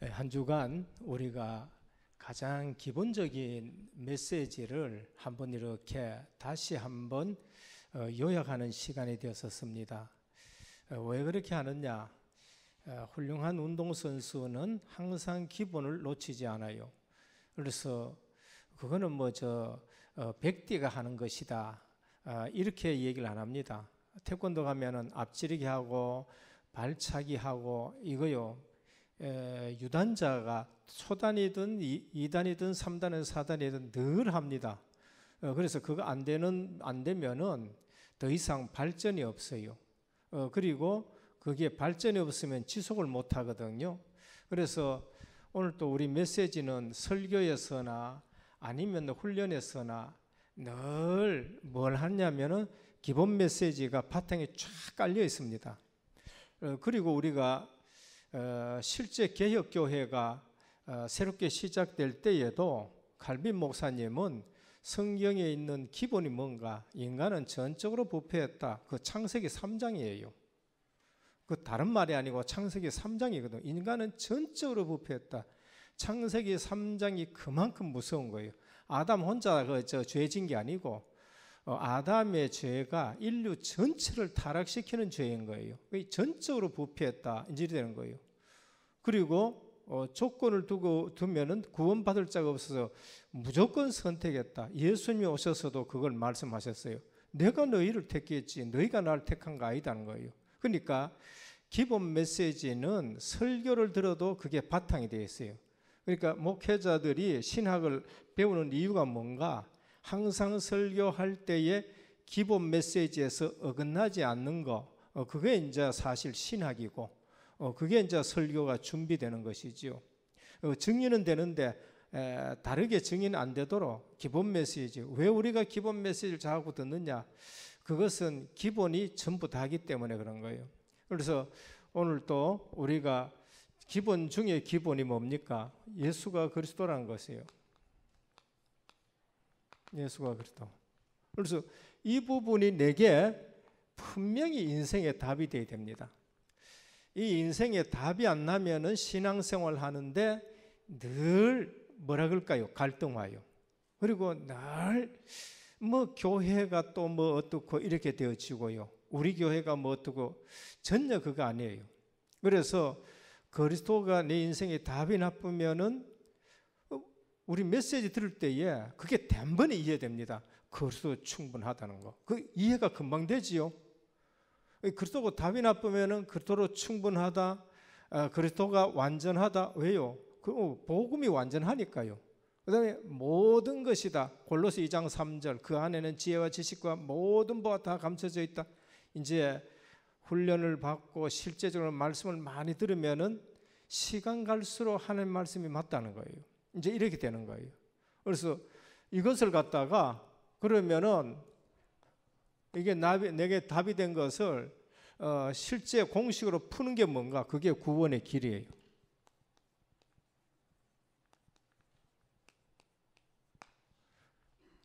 예, 한 주간 우리가 가장 기본적인 메시지를 한번 이렇게 다시 한번 어, 요약하는 시간이 되었었습니다. 어, 왜 그렇게 하느냐? 어, 훌륭한 운동선수는 항상 기본을 놓치지 않아요. 그래서 그거는 뭐 저 백띠가 하는 것이다. 이렇게 얘기를 안 합니다. 태권도 가면은 앞지르기 하고 발차기 하고 이거요. 유단자가 초단이든 2단이든 3단이든 4단이든 늘 합니다. 어, 그래서 그거 안 되는 안 되면은 더 이상 발전이 없어요. 어, 그리고 그게 발전이 없으면 지속을 못 하거든요. 그래서 오늘 또 우리 메시지는 설교에서나 아니면 훈련에서나 늘 뭘 하냐면은 기본 메시지가 바탕에 쫙 깔려 있습니다. 어, 그리고 우리가 어, 실제 개혁교회가 어, 새롭게 시작될 때에도 갈빈 목사님은 성경에 있는 기본이 뭔가 인간은 전적으로 부패했다. 그 창세기 3장이에요. 그 다른 말이 아니고 창세기 3장이거든. 인간은 전적으로 부패했다. 창세기 3장이 그만큼 무서운 거예요. 아담 혼자 그저죄진 게 아니고 어, 아담의 죄가 인류 전체를 타락시키는 죄인 거예요. 전적으로 부패했다 인질이 되는 거예요. 그리고 어, 조건을 두고 두면은 구원받을 자가 없어서 무조건 선택했다. 예수님이 오셔서도 그걸 말씀하셨어요. 내가 너희를 택했지 너희가 나를 택한 거 아니다는 거예요. 그러니까 기본 메시지는 설교를 들어도 그게 바탕이 되어 있어요. 그러니까 목회자들이 신학을 배우는 이유가 뭔가 항상 설교할 때에 기본 메시지에서 어긋나지 않는 거, 어, 그게 이제 사실 신학이고, 어, 그게 이제 설교가 준비되는 것이지요. 어, 증인은 되는데 에, 다르게 증인 안 되도록 기본 메시지. 왜 우리가 기본 메시지를 자꾸 듣느냐? 그것은 기본이 전부 다기 때문에 그런 거예요. 그래서 오늘 또 우리가 기본 중에 기본이 뭡니까? 예수가 그리스도라는 것이에요. 예수가 그리스도. 그래서 이 부분이 내게 분명히 인생의 답이 되어야 됩니다. 이 인생의 답이 안 나면은 신앙생활 하는데 늘 뭐라 그럴까요? 갈등 와요. 그리고 늘뭐 교회가 또 뭐 어떻고 이렇게 되어지고요. 우리 교회가 뭐 어떻고 전혀 그거 아니에요. 그래서 그리스도가 내 인생의 답이 나쁘면은 우리 메시지 들을 때에 그게 단번에 이해됩니다. 그것도 충분하다는 거. 그 이해가 금방 되지요. 그리스도고 답이 나쁘면은 그리스도로 충분하다. 어, 그리스도가 완전하다. 왜요? 그 복음이 완전하니까요. 그다음에 모든 것이다. 골로새 2장 3절. 그 안에는 지혜와 지식과 모든 바가 다 감춰져 있다. 이제 훈련을 받고 실제적으로 말씀을 많이 들으면은 시간 갈수록 하는 말씀이 맞다는 거예요. 이제 이렇게 되는 거예요. 그래서 이것을 갖다가 그러면은 이게 나비, 내게 답이 된 것을 어, 실제 공식으로 푸는 게 뭔가 그게 구원의 길이에요.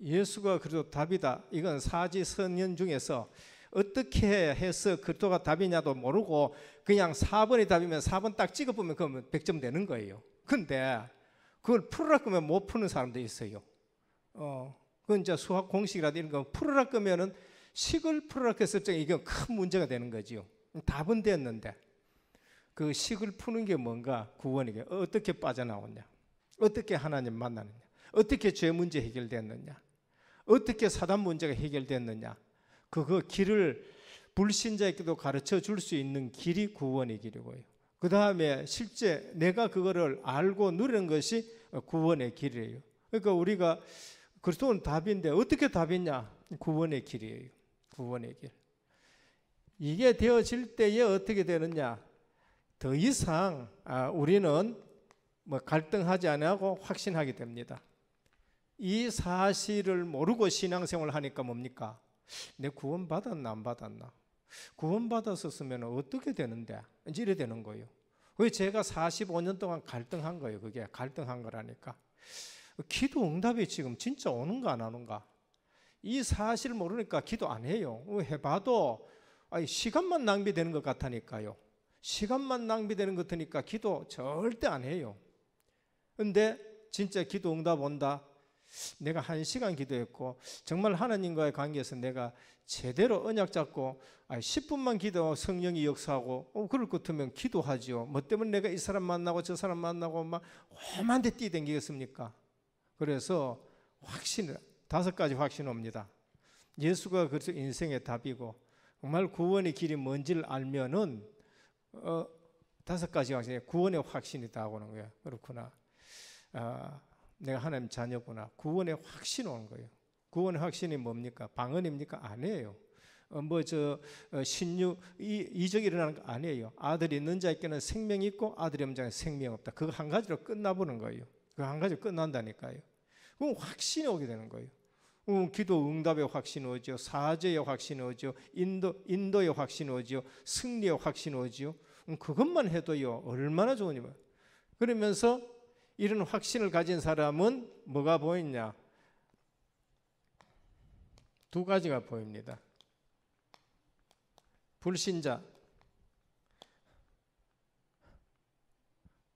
예수가 그래도 답이다. 이건 사지선연 중에서 어떻게 해서 그리스도가 답이냐도 모르고 그냥 4번이 답이면 4번 딱 찍어보면 그러면 100점 되는 거예요. 근데 그걸 풀어라 끄면 못 푸는 사람도 있어요. 어, 그건 이제 수학 공식이라든 이런 거 풀으라 끄면은 식을 풀으라 했을 때 이게 큰 문제가 되는 거지요. 답은 됐는데 그 식을 푸는 게 뭔가 구원이게 어떻게 빠져나오냐, 어떻게 하나님 만나느냐, 어떻게 죄 문제 해결됐느냐, 어떻게 사단 문제가 해결됐느냐, 그거 길을 불신자에게도 가르쳐 줄 수 있는 길이 구원의 길이고요. 그 다음에 실제 내가 그거를 알고 누리는 것이 구원의 길이에요. 그러니까 우리가 그리스도는 답인데 어떻게 답이냐? 구원의 길이에요. 구원의 길. 이게 되어질 때에 어떻게 되느냐? 더 이상 아, 우리는 뭐 갈등하지 않고 하 확신하게 됩니다. 이 사실을 모르고 신앙생활 을 하니까 뭡니까? 내 구원 받았나 안 받았나? 구원받았었으면 어떻게 되는데? 이제 래 되는 거예요. 그 제가 45년 동안 갈등한 거예요. 그게 갈등한 거라니까. 기도 응답이 지금 진짜 오는가 안 오는가? 이 사실 모르니까 기도 안 해요. 해봐도 시간만 낭비되는 것 같으니까요. 시간만 낭비되는 것 같으니까 기도 절대 안 해요. 근데 진짜 기도 응답 온다. 내가 한 시간 기도했고 정말 하나님과의 관계에서 내가 제대로 언약 잡고 아 10분만 기도 성령이 역사하고 어 그럴 것 같으면 기도하지요. 뭐 때문에 내가 이 사람 만나고 저 사람 만나고 막 험한데 뛰댕기겠습니까? 그래서 확신 을 다섯 가지 확신 옵니다. 예수가 그래서 인생의 답이고 정말 구원의 길이 뭔지를 알면은 어 다섯 가지 확신이 구원의 확신이 다 오는 거야. 그렇구나. 아 내가 하나님 자녀구나. 구원의 확신 오는 거예요. 구원의 확신이 뭡니까? 방언입니까? 아니에요. 어, 뭐저 어, 신유 이, 적이 일어나는 거 아니에요. 아들이 있는 자에게는 생명이 있고 아들이 없는 자에게는 생명 이 없다. 그거 한 가지로 끝나보는 거예요. 그거한 가지로 끝난다니까요. 그럼 확신이 오게 되는 거예요. 음, 기도 응답의 확신 오죠. 사죄의 확신 오죠. 인도, 인도의 확신 오죠. 승리의 확신 오죠. 음, 그것만 해도요, 얼마나 좋으니. 그러면서 이런 확신을 가진 사람은 뭐가 보이냐? 두 가지가 보입니다. 불신자.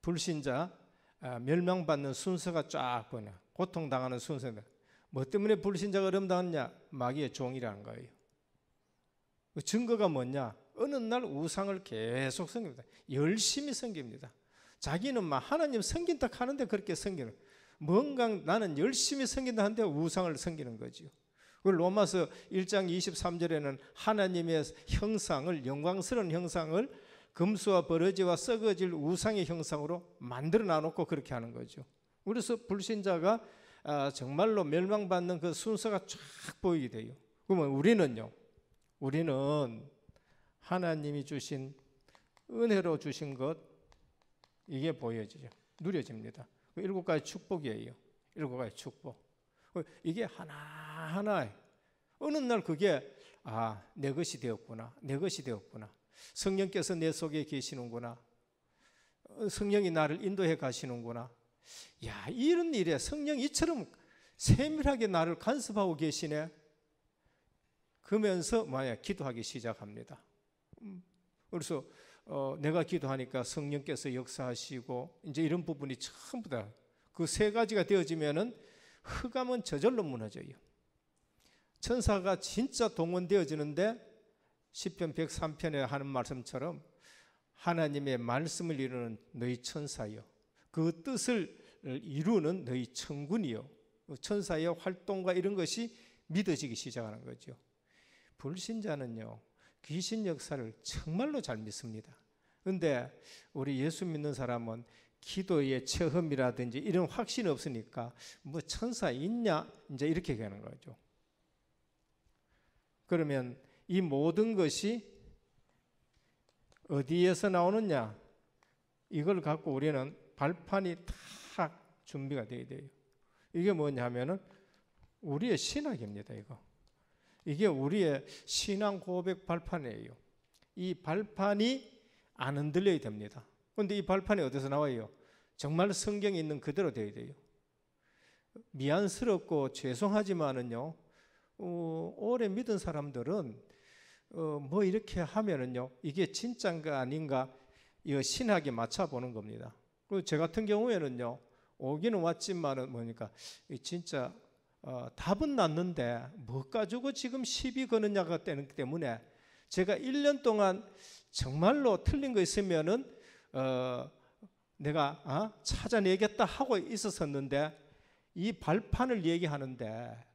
불신자 아, 멸망받는 순서가 쫙 보냐. 고통당하는 순서다. 뭐 때문에 불신자가 어려당하냐 마귀의 종이라는 거예요. 그 증거가 뭐냐? 어느 날 우상을 계속 섬깁니다. 열심히 섬깁니다. 자기는 막 하나님 섬긴다 하는데 그렇게 섬기는 뭔가 나는 열심히 섬긴다 하는데 우상을 섬기는 거지요. 그 로마서 1장 23절에는 하나님의 형상을 영광스러운 형상을 금수와 버러지와 썩어질 우상의 형상으로 만들어 놔놓고 그렇게 하는 거죠. 그래서 불신자가 아, 정말로 멸망받는 그 순서가 쫙 보이게 돼요. 그러면 우리는요, 우리는 하나님이 주신 은혜로 주신 것, 이게 보여지죠. 누려집니다. 그 일곱 가지 축복이에요. 일곱 가지 축복. 그 이게 하나하나 어느 날 그게 아, 내 것이 되었구나. 내 것이 되었구나. 성령께서 내 속에 계시는구나. 어, 성령이 나를 인도해 가시는구나. 야, 이런 일에 성령이 이처럼 세밀하게 나를 간섭하고 계시네. 그러면서 뭐야, 기도하기 시작합니다. 음, 그래서 어, 내가 기도하니까 성령께서 역사하시고 이제 이런 부분이 전부 다 그 세 가지가 되어지면은 흑암은 저절로 무너져요. 천사가 진짜 동원되어지는데 시편 103편에 하는 말씀처럼 하나님의 말씀을 이루는 너희 천사요. 그 뜻을 이루는 너희 천군이요. 천사의 활동과 이런 것이 믿어지기 시작하는 거죠. 불신자는요. 귀신 역사를 정말로 잘 믿습니다. 근데 우리 예수 믿는 사람은 기도의 체험이라든지 이런 확신이 없으니까 뭐 천사 있냐? 이제 이렇게 되는 거죠. 그러면 이 모든 것이 어디에서 나오느냐? 이걸 갖고 우리는 발판이 탁 준비가 되어야 돼요. 이게 뭐냐면은 우리의 신학입니다, 이거. 이게 우리의 신앙 고백 발판이에요. 이 발판이 안 흔들려야 됩니다. 그런데 이 발판이 어디서 나와요? 정말 성경에 있는 그대로 되어야 돼요. 미안스럽고 죄송하지만은요, 어, 오래 믿은 사람들은 어, 뭐 이렇게 하면은요, 이게 진짠가 아닌가 이 신학에 맞춰보는 겁니다. 그리고 저 같은 경우에는요, 오기는 왔지만은 뭐니까 진짜 어, 답은 났는데 뭐 가지고 지금 시비 거느냐가 되기 때문에 제가 1년 동안 정말로 틀린 거 있으면은 어, 내가 어? 찾아내겠다 하고 있었었는데 이 발판을 얘기하는데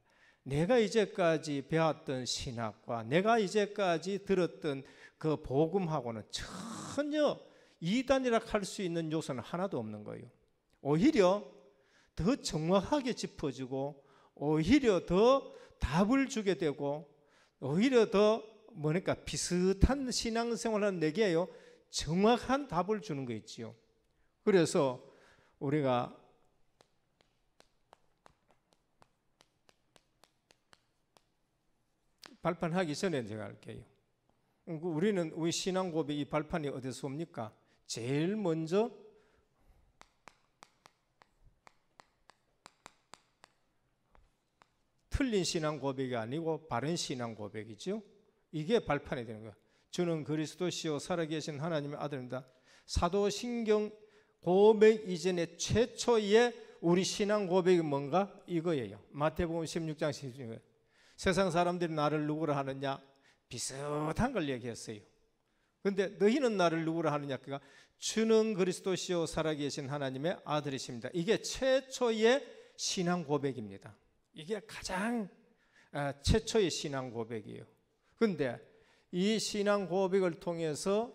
내가 이제까지 배웠던 신학과 내가 이제까지 들었던 그 복음하고는 전혀 이단이라 할 수 있는 요소는 하나도 없는 거예요. 오히려 더 정확하게 짚어주고 오히려 더 답을 주게 되고 오히려 더 뭐니까 비슷한 신앙생활을는 내게요 정확한 답을 주는 거 있지요. 그래서 우리가 발판하기 전에 제가 할게요. 그 우리는 우리 신앙 고백이 발판이 어디서 옵니까? 제일 먼저 틀린 신앙 고백이 아니고 바른 신앙 고백이죠. 이게 발판이 되는 거예요. 주는 그리스도시요 살아계신 하나님의 아들입니다. 사도신경 고백 이전의 최초의 우리 신앙 고백이 뭔가 이거예요. 마태복음 16장 16절. 세상 사람들이 나를 누구라 하느냐? 비슷한 걸 얘기했어요. 근데 너희는 나를 누구라 하느냐? 그가 주는 그리스도시요 살아계신 하나님의 아들이십니다. 이게 최초의 신앙 고백입니다. 이게 가장 아, 최초의 신앙 고백이에요. 근데 이 신앙 고백을 통해서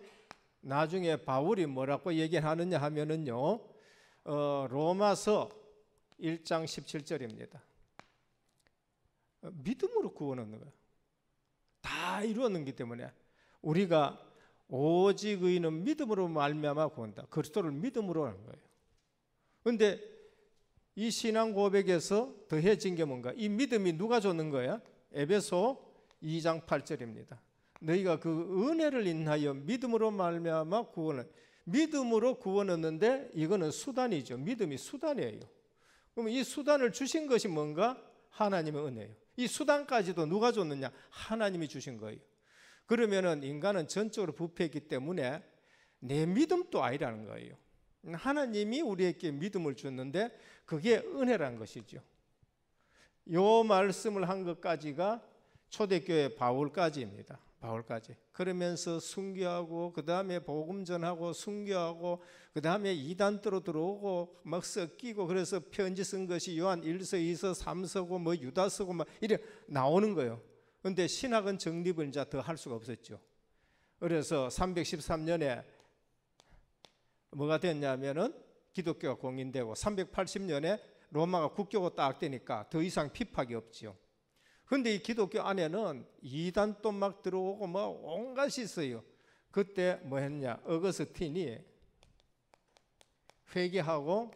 나중에 바울이 뭐라고 얘기하느냐 하면은요. 어, 로마서 1장 17절입니다. 믿음으로 구원 얻는 거요다 이루었기 는 때문에 우리가 오직 의는 믿음으로 말미암아 구한다. 그리스도를 믿음으로 하는 거예요. 근데 이 신앙 고백에서 더해진 게 뭔가? 이 믿음이 누가 줬는 거야? 에베소 2장 8절입니다. 너희가 그 은혜를 인하여 믿음으로 말미암아 구원을 믿음으로 구원 얻는데 이거는 수단이죠. 믿음이 수단이에요. 그럼 이 수단을 주신 것이 뭔가? 하나님의 은혜예요. 이 수단까지도 누가 줬느냐? 하나님이 주신 거예요. 그러면은 인간은 전적으로 부패했기 때문에 내 믿음도 아니라는 거예요. 하나님이 우리에게 믿음을 주었는데 그게 은혜란 것이죠. 요 말씀을 한 것까지가 초대교회 바울까지입니다. 바울까지. 그러면서 순교하고 그 다음에 복음 전하고 순교하고 그 다음에 이단도로 들어오고 막 섞이고 그래서 편지 쓴 것이 요한 1서, 2서, 3서고 뭐 유다서고 막 이래 나오는 거예요. 근데 신학은 정립을 이제 더할 수가 없었죠. 그래서 313년에 뭐가 됐냐면은 기독교가 공인되고 380년에 로마가 국교가 딱 되니까 더 이상 핍박이 없지요. 근데 이 기독교 안에는 이단 또 막 들어오고 뭐 온갖이 있어요. 그때 뭐 했냐? 어거스틴이 회개하고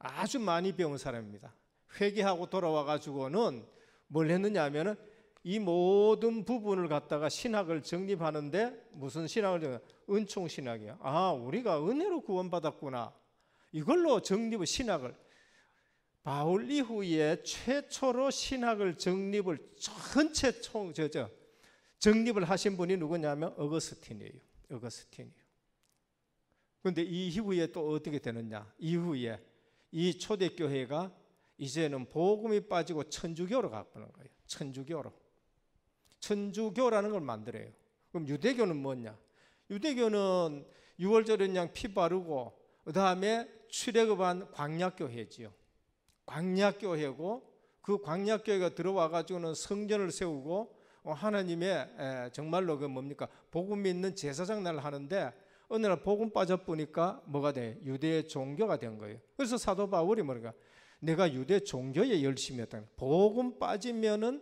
아주 많이 배운 사람입니다. 회개하고 돌아와 가지고는 뭘 했느냐 하면은 이 모든 부분을 갖다가 신학을 정립하는데 무슨 신학을 정 은총 신학이야. 아, 우리가 은혜로 구원받았구나. 이걸로 정립을 신학을 바울 이후에 최초로 신학을 정립을 전체 총 저저 정립을 하신 분이 누구냐면 어거스틴이에요. 어거스틴이요. 그런데 이후에 또 어떻게 되느냐? 이후에 이 초대교회가 이제는 복음이 빠지고 천주교로 가버는 거예요. 천주교로. 천주교라는 걸 만들어요. 그럼 유대교는 뭐냐? 유대교는 유월절은 그냥 피 바르고 그 다음에 출애굽한 광약교회지요. 광약교회고 그 광약교회가 들어와 가지고는 성전을 세우고 어, 하나님의 정말로 그 뭡니까 복음 믿는 제사장 날 하는데 어느 날 복음 빠져 보니까 뭐가 돼 유대의 종교가 된 거예요. 그래서 사도 바울이 뭐랄까 내가 유대 종교에 열심히 했다. 복음 빠지면은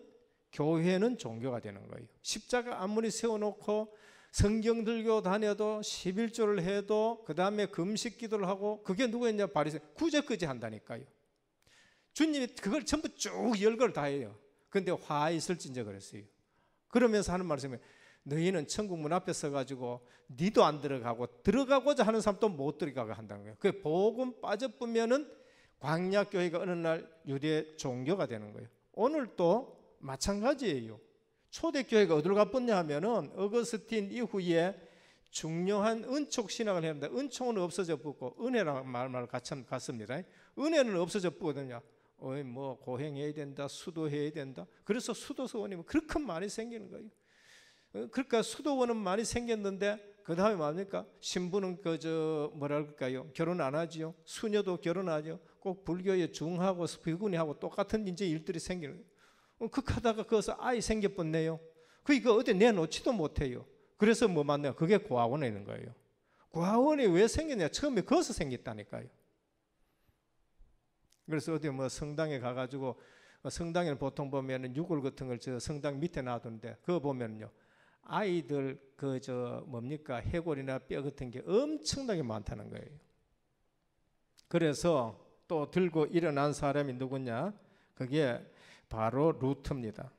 교회는 종교가 되는 거예요. 십자가 아무리 세워놓고 성경 들고 다녀도 11조를 해도 그 다음에 금식 기도를 하고 그게 누구였냐 바리새 구제까지 한다니까요. 주님이 그걸 전부 쭉 열 걸 다 해요. 근데 화 있을진저 그랬어요. 그러면서 하는 말씀이 너희는 천국 문 앞에 서가지고 니도 안 들어가고 들어가고자 하는 사람도 못들어가고 한다는 거예요. 그게 복음 빠져보면은 광야교회가 어느 날 유대 종교가 되는 거예요. 오늘도 마찬가지예요. 초대교회가 어디로 갔뻔냐 하면은 어거스틴 이후에 중요한 은촉 신앙을 했는데 은총은 없어져 붙고 은혜랑 말말 같이 갔습니다 은혜는 없어졌거든요 어이 뭐 고행해야 된다, 수도해야 된다. 그래서 수도서원이 그렇게 많이 생기는 거예요. 어, 그러니까 수도원은 많이 생겼는데 그 다음에 뭡니까? 신부는 그저 뭐랄까요? 결혼 안 하지요. 수녀도 결혼하죠. 꼭 불교의 중하고 비군이하고 똑같은 이제 일들이 생기는 거예요. 극하다가 어, 그 거기서 아이 생겨뻔네요. 그 이거 어디 내놓지도 못해요. 그래서 뭐 맞냐? 그게 고아원에 있는 거예요. 고아원이 왜 생겼냐? 처음에 거기서 생겼다니까요. 그래서 어디 뭐 성당에 가가지고 어, 성당에 보통 보면은 유골 같은 걸 저 성당 밑에 놔두는데 그거 보면요 아이들 그 저 뭡니까 해골이나 뼈 같은 게 엄청나게 많다는 거예요. 그래서 또 들고 일어난 사람이 누구냐? 그게 바로 루트입니다.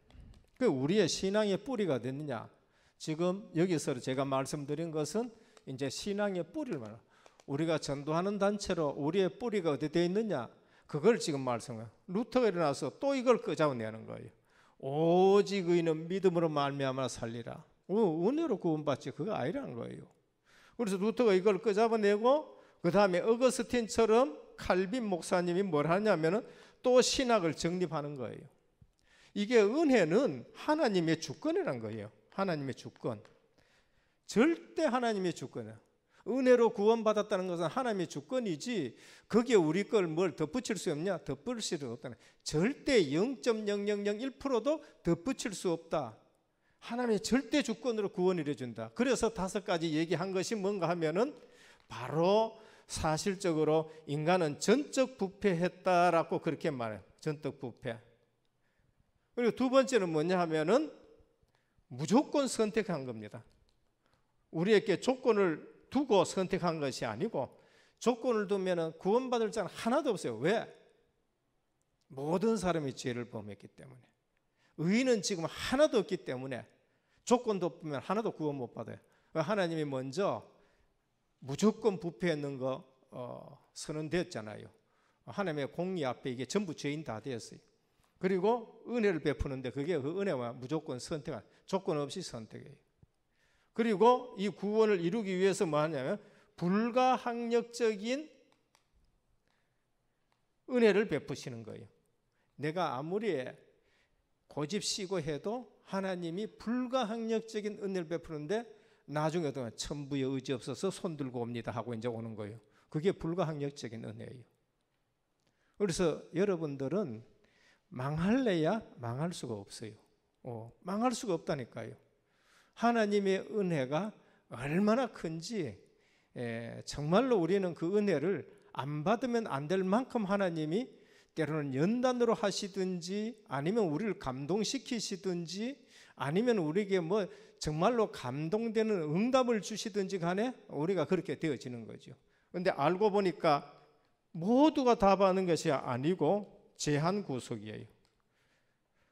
그 우리의 신앙의 뿌리가 됐느냐? 지금 여기서 제가 말씀드린 것은 이제 신앙의 뿌리를 말. 우리가 전도하는 단체로 우리의 뿌리가 어디 되 있느냐? 그걸 지금 말씀해요. 루터가 일어나서 또 이걸 끄잡아내는 거예요. 오직 의는 믿음으로 말미암아 살리라. 어, 은혜로 구원받지 그거 아니라는 거예요. 그래서 루터가 이걸 끄잡아내고 그 다음에 어거스틴처럼 칼빈 목사님이 뭘 하냐면은 또 신학을 정립하는 거예요. 이게 은혜는 하나님의 주권이란 거예요. 하나님의 주권. 절대 하나님의 주권이야. 은혜로 구원받았다는 것은 하나님의 주권이지 거기에 우리 걸 뭘 덧붙일 수 없냐? 덧붙일 수 없다. 절대 0.0001%도 덧붙일 수 없다. 하나님의 절대 주권으로 구원을 해준다. 그래서 다섯 가지 얘기한 것이 뭔가 하면은 바로 사실적으로 인간은 전적 부패했다라고 그렇게 말해요. 전적 부패. 그리고 두 번째는 뭐냐 하면은 무조건 선택한 겁니다. 우리에게 조건을 두고 선택한 것이 아니고 조건을 두면은 구원받을 자는 하나도 없어요. 왜? 모든 사람이 죄를 범했기 때문에. 의인은 지금 하나도 없기 때문에 조건도 없으면 하나도 구원 못 받아요. 하나님이 먼저 무조건 부패했는 거 어, 선언되었잖아요. 하나님의 공리 앞에 이게 전부 죄인 다 되었어요. 그리고 은혜를 베푸는데 그게 그 은혜와 무조건 선택한 조건 없이 선택이에요. 그리고 이 구원을 이루기 위해서 뭐 하냐면 불가항력적인 은혜를 베푸시는 거예요. 내가 아무리 고집시고 해도 하나님이 불가항력적인 은혜를 베푸는데 나중에 동 천부의 의지 없어서 손 들고 옵니다 하고 이제 오는 거예요. 그게 불가항력적인 은혜예요. 그래서 여러분들은 망할래야 망할 수가 없어요. 어, 망할 수가 없다니까요. 하나님의 은혜가 얼마나 큰지 예, 정말로 우리는 그 은혜를 안 받으면 안 될 만큼 하나님이 때로는 연단으로 하시든지 아니면 우리를 감동시키시든지 아니면 우리에게 뭐 정말로 감동되는 응답을 주시든지 간에 우리가 그렇게 되어지는 거죠. 근데 알고 보니까 모두가 다 받는 것이 아니고 제한 구속이에요.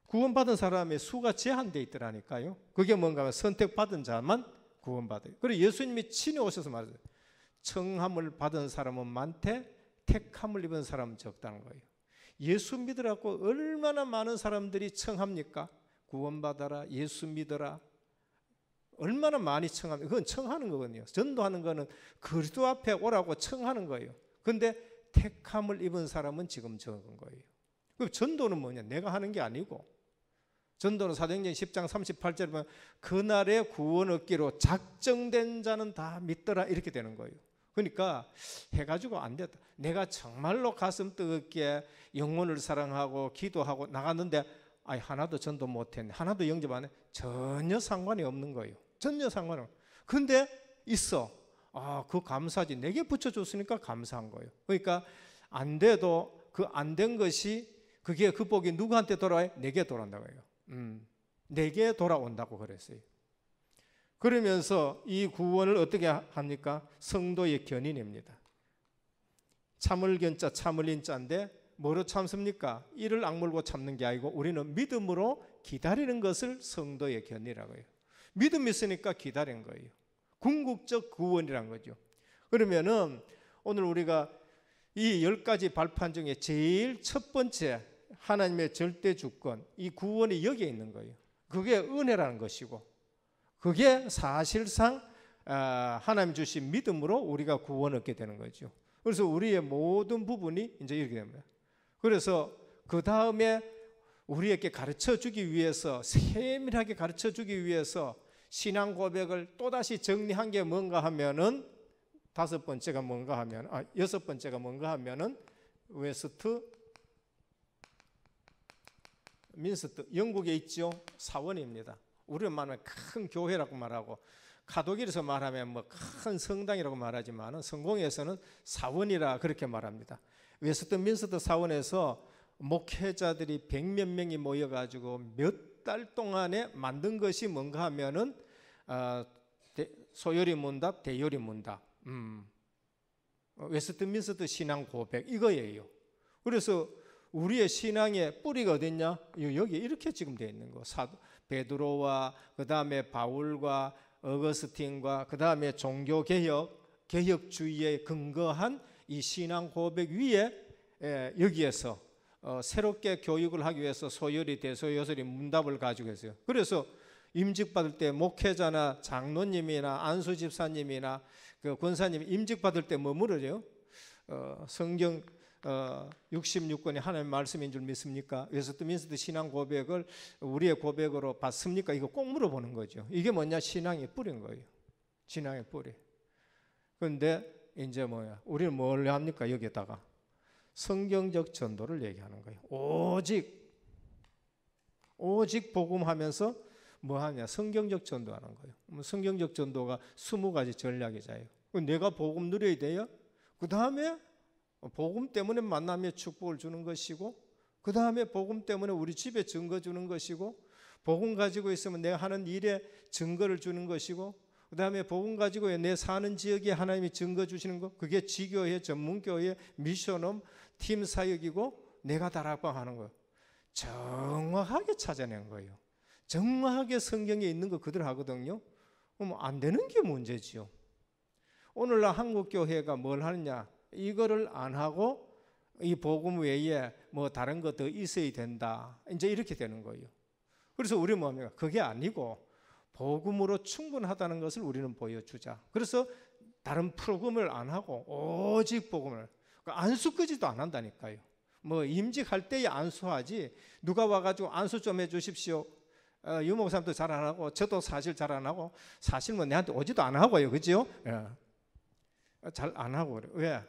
구원받은 사람의 수가 제한되 있더라니까요. 그게 뭔가 하면 선택받은 자만 구원받아요. 그리고 예수님이 친히 오셔서 말하세요. 청함을 받은 사람은 많대 택함을 입은 사람은 적다는 거예요. 예수 믿으라고 얼마나 많은 사람들이 청합니까? 구원받아라, 예수 믿어라. 얼마나 많이 청합니 그건 청하는 거거든요. 전도하는 거는 그리도 앞에 오라고 청하는 거예요. 근데 택함을 입은 사람은 지금 적은 거예요. 그 전도는 뭐냐? 내가 하는 게 아니고. 전도는 사도행전 10장 38절에 보면 그날의 구원 얻기로 작정된 자는 다 믿더라 이렇게 되는 거예요. 그러니까 해가지고 안 됐다. 내가 정말로 가슴 뜨겁게 영혼을 사랑하고 기도하고 나갔는데 아 하나도 전도 못했네. 하나도 영접 안 해. 전혀 상관이 없는 거예요. 전혀 상관은. 근데 있어. 아, 그 감사지. 내게 붙여줬으니까 감사한 거예요. 그러니까 안 돼도 그 안 된 것이 그게 그 복이 누구한테 돌아와요? 내게 돌아온다고 해요. 음, 내게 돌아온다고 그랬어요. 그러면서 이 구원을 어떻게 합니까? 성도의 견인입니다. 참을견자 참을인자인데 뭐로 참습니까? 이를 악물고 참는 게 아니고 우리는 믿음으로 기다리는 것을 성도의 견이라고 해요. 믿음이 있으니까 기다린 거예요. 궁극적 구원이란 거죠. 그러면은 오늘 우리가 이 열 가지 발판 중에 제일 첫 번째 하나님의 절대 주권, 이 구원이 여기에 있는 거예요. 그게 은혜라는 것이고, 그게 사실상 아, 하나님 주신 믿음으로 우리가 구원 얻게 되는 거죠. 그래서 우리의 모든 부분이 이제 이렇게 됩니다. 그래서 그 다음에 우리에게 가르쳐 주기 위해서 세밀하게 가르쳐 주기 위해서 신앙 고백을 또다시 정리한 게 뭔가 하면은 다섯 번째가 뭔가 하면 아 여섯 번째가 뭔가 하면은 웨스트 민스터 영국에 있죠. 사원입니다. 우리는 말하면 큰 교회라고 말하고 카독일에서 말하면 뭐 큰 성당이라고 말하지만 성공에서는 사원이라 그렇게 말합니다. 웨스턴 민스터 사원에서 목회자들이 백 몇 명이 모여가지고 몇 달 동안에 만든 것이 뭔가 하면은 어, 소요리 문답, 대요리 문답, 음. 웨스턴 민스터 신앙 고백 이거예요. 그래서 우리의 신앙의 뿌리가 어딨냐? 여기 이렇게 지금 되어 있는 거. 사도 베드로와 그 다음에 바울과 어거스틴과 그 다음에 종교 개혁 개혁주의에 근거한 이 신앙 고백 위에 에, 여기에서 어, 새롭게 교육을 하기 위해서 소열이 대소요설이 문답을 가지고 있어요. 그래서 임직 받을 때 목회자나 장로님이나 안수 집사님이나 그 권사님 임직 받을 때 머무르죠. 어, 성경 66권이 어, 하나님의 말씀인 줄 믿습니까? 웨스트민스터 신앙 고백을 우리의 고백으로 받습니까? 이거 꼭 물어보는 거죠. 이게 뭐냐? 신앙의 뿌린 거예요. 신앙의 뿌리. 그런데 이제 뭐야? 우리는 뭘 합니까? 여기다가 성경적 전도를 얘기하는 거예요. 오직 오직 복음하면서 뭐 하냐? 성경적 전도하는 거예요. 성경적 전도가 20가지 전략이자요 내가 복음 누려야 돼요. 그 다음에 복음 때문에 만남의 축복을 주는 것이고 그 다음에 복음 때문에 우리 집에 증거 주는 것이고 복음 가지고 있으면 내가 하는 일에 증거를 주는 것이고 그 다음에 복음 가지고 내 사는 지역에 하나님이 증거 주시는 거 그게 지교회 전문교회 미션홈 팀 사역이고 내가 다락방 하는 거 정확하게 찾아낸 거예요 정확하게 성경에 있는 거 그대로 하거든요 그럼 안 되는 게 문제지요 오늘날 한국교회가 뭘 하느냐 이거를 안 하고 이 복음 외에 뭐 다른 것 더 있어야 된다. 이제 이렇게 되는 거예요. 그래서 우리 뭡니까? 그게 아니고 복음으로 충분하다는 것을 우리는 보여주자. 그래서 다른 프로그램을 안 하고 오직 복음을 그 그러니까 안수까지도 안 한다니까요. 뭐 임직할 때에 안수하지 누가 와가지고 안수 좀 해주십시오. 어, 유목사님도 잘 안 하고 저도 사실 잘 안 하고 사실 뭐 내한테 오지도 예. 안 하고요, 그지요? 예. 잘안 하고 그래. 왜?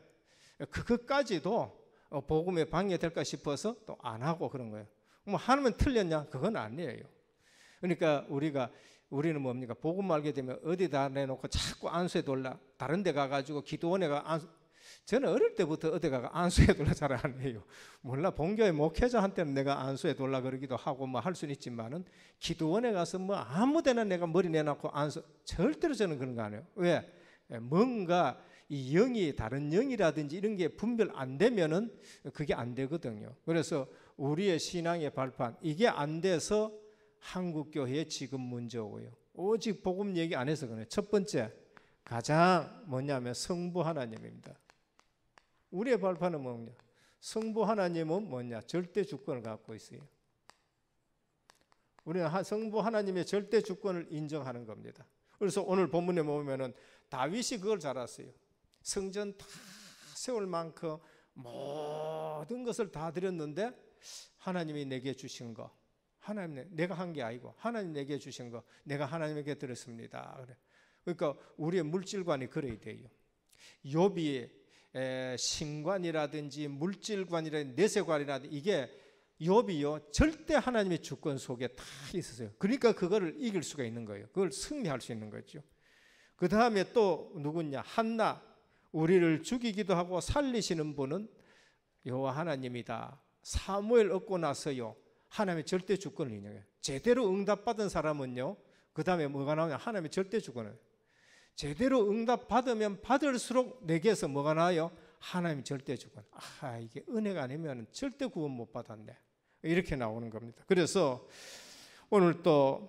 그것까지도 어, 복음에 방해될까 싶어서 또 안 하고 그런 거예요. 뭐 하나면 틀렸냐? 그건 아니에요. 그러니까 우리가 우리는 뭡니까? 복음 알게 되면 어디다 내놓고 자꾸 안수에 돌라. 다른 데 가가지고 기도원에 가 안수. 저는 어릴 때부터 어디 가가 안수에 돌라 잘안 해요. 몰라 본교의 목회자한테는 내가 안수에 돌라 그러기도 하고 뭐 할 수는 있지만은 기도원에 가서 뭐 아무데나 내가 머리 내놓고 안수 절대로 저는 그런 거안 해요. 왜? 예, 뭔가 이 영이 다른 영이라든지 이런 게 분별 안 되면은 그게 안 되거든요. 그래서 우리의 신앙의 발판 이게 안 돼서 한국 교회의 지금 문제고요. 오직 복음 얘기 안 해서 그래첫 번째 가장 뭐냐면 성부 하나님입니다. 우리의 발판은 뭐냐? 성부 하나님은 뭐냐? 절대 주권을 갖고 있어요. 우리는 성부 하나님의 절대 주권을 인정하는 겁니다. 그래서 오늘 본문에 보면은 다윗이 그걸 잘 알았어요. 성전 다 세울 만큼 모든 것을 다 드렸는데 하나님이 내게 주신 거 하나님 내가 한 게 아니고 하나님 내게 주신 거 내가 하나님에게 드렸습니다. 그래. 그러니까 우리의 물질관이 그래야 돼요. 욥이 신관이라든지 물질관이라든지 내세관이라든지 이게 욥이요 절대 하나님의 주권 속에 다 있었어요. 그러니까 그거를 이길 수가 있는 거예요. 그걸 승리할 수 있는 거죠. 그 다음에 또 누구냐 한나 우리를 죽이기도 하고 살리시는 분은 여호와 하나님이다. 사무엘 얻고 나서요. 하나님의 절대 주권을 인정해요 제대로 응답받은 사람은요. 그 다음에 뭐가 나오냐? 하나님의 절대 주권을. 제대로 응답받으면 받을수록 내게서 뭐가 나와요? 하나님의 절대 주권. 아, 이게 은혜가 아니면 절대 구원 못 받았네. 이렇게 나오는 겁니다. 그래서 오늘 또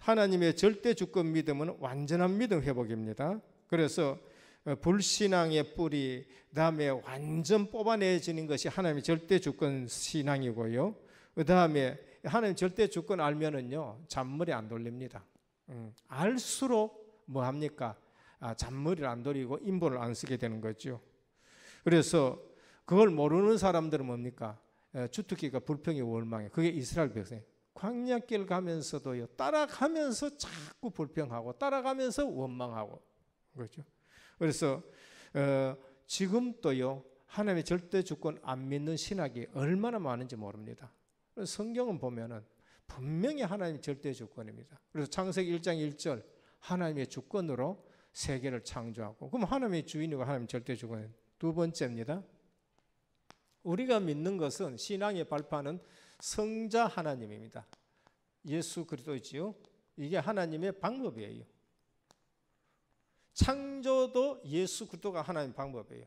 하나님의 절대 주권 믿음은 완전한 믿음 회복입니다. 그래서 어, 불신앙의 뿌리, 그다음에 완전 뽑아내지는 것이 하나님의 절대 주권 신앙이고요. 그다음에 하나님 절대 주권 알면은요 잔머리 안 돌립니다. 음, 알수록 뭐 합니까? 아, 잔머리를 안 돌리고 인본을안 쓰게 되는 거죠. 그래서 그걸 모르는 사람들은 뭡니까? 주특기가 불평이 원망해 그게 이스라엘 백성. 광야길 가면서도요 따라가면서 자꾸 불평하고 따라가면서 원망하고 그렇죠. 그래서 어, 지금또요 하나님의 절대 주권 안 믿는 신학이 얼마나 많은지 모릅니다. 성경은 보면은 분명히 하나님의 절대 주권입니다. 그래서 창세기 1장 1절 하나님의 주권으로 세계를 창조하고 그럼 하나님의 주인이고 하나님의 절대 주권. 두 번째입니다. 우리가 믿는 것은 신앙의 발판은 성자 하나님입니다. 예수 그리스도지요. 이게 하나님의 방법이에요. 창조도 예수 그리스도가 하나님 방법이에요.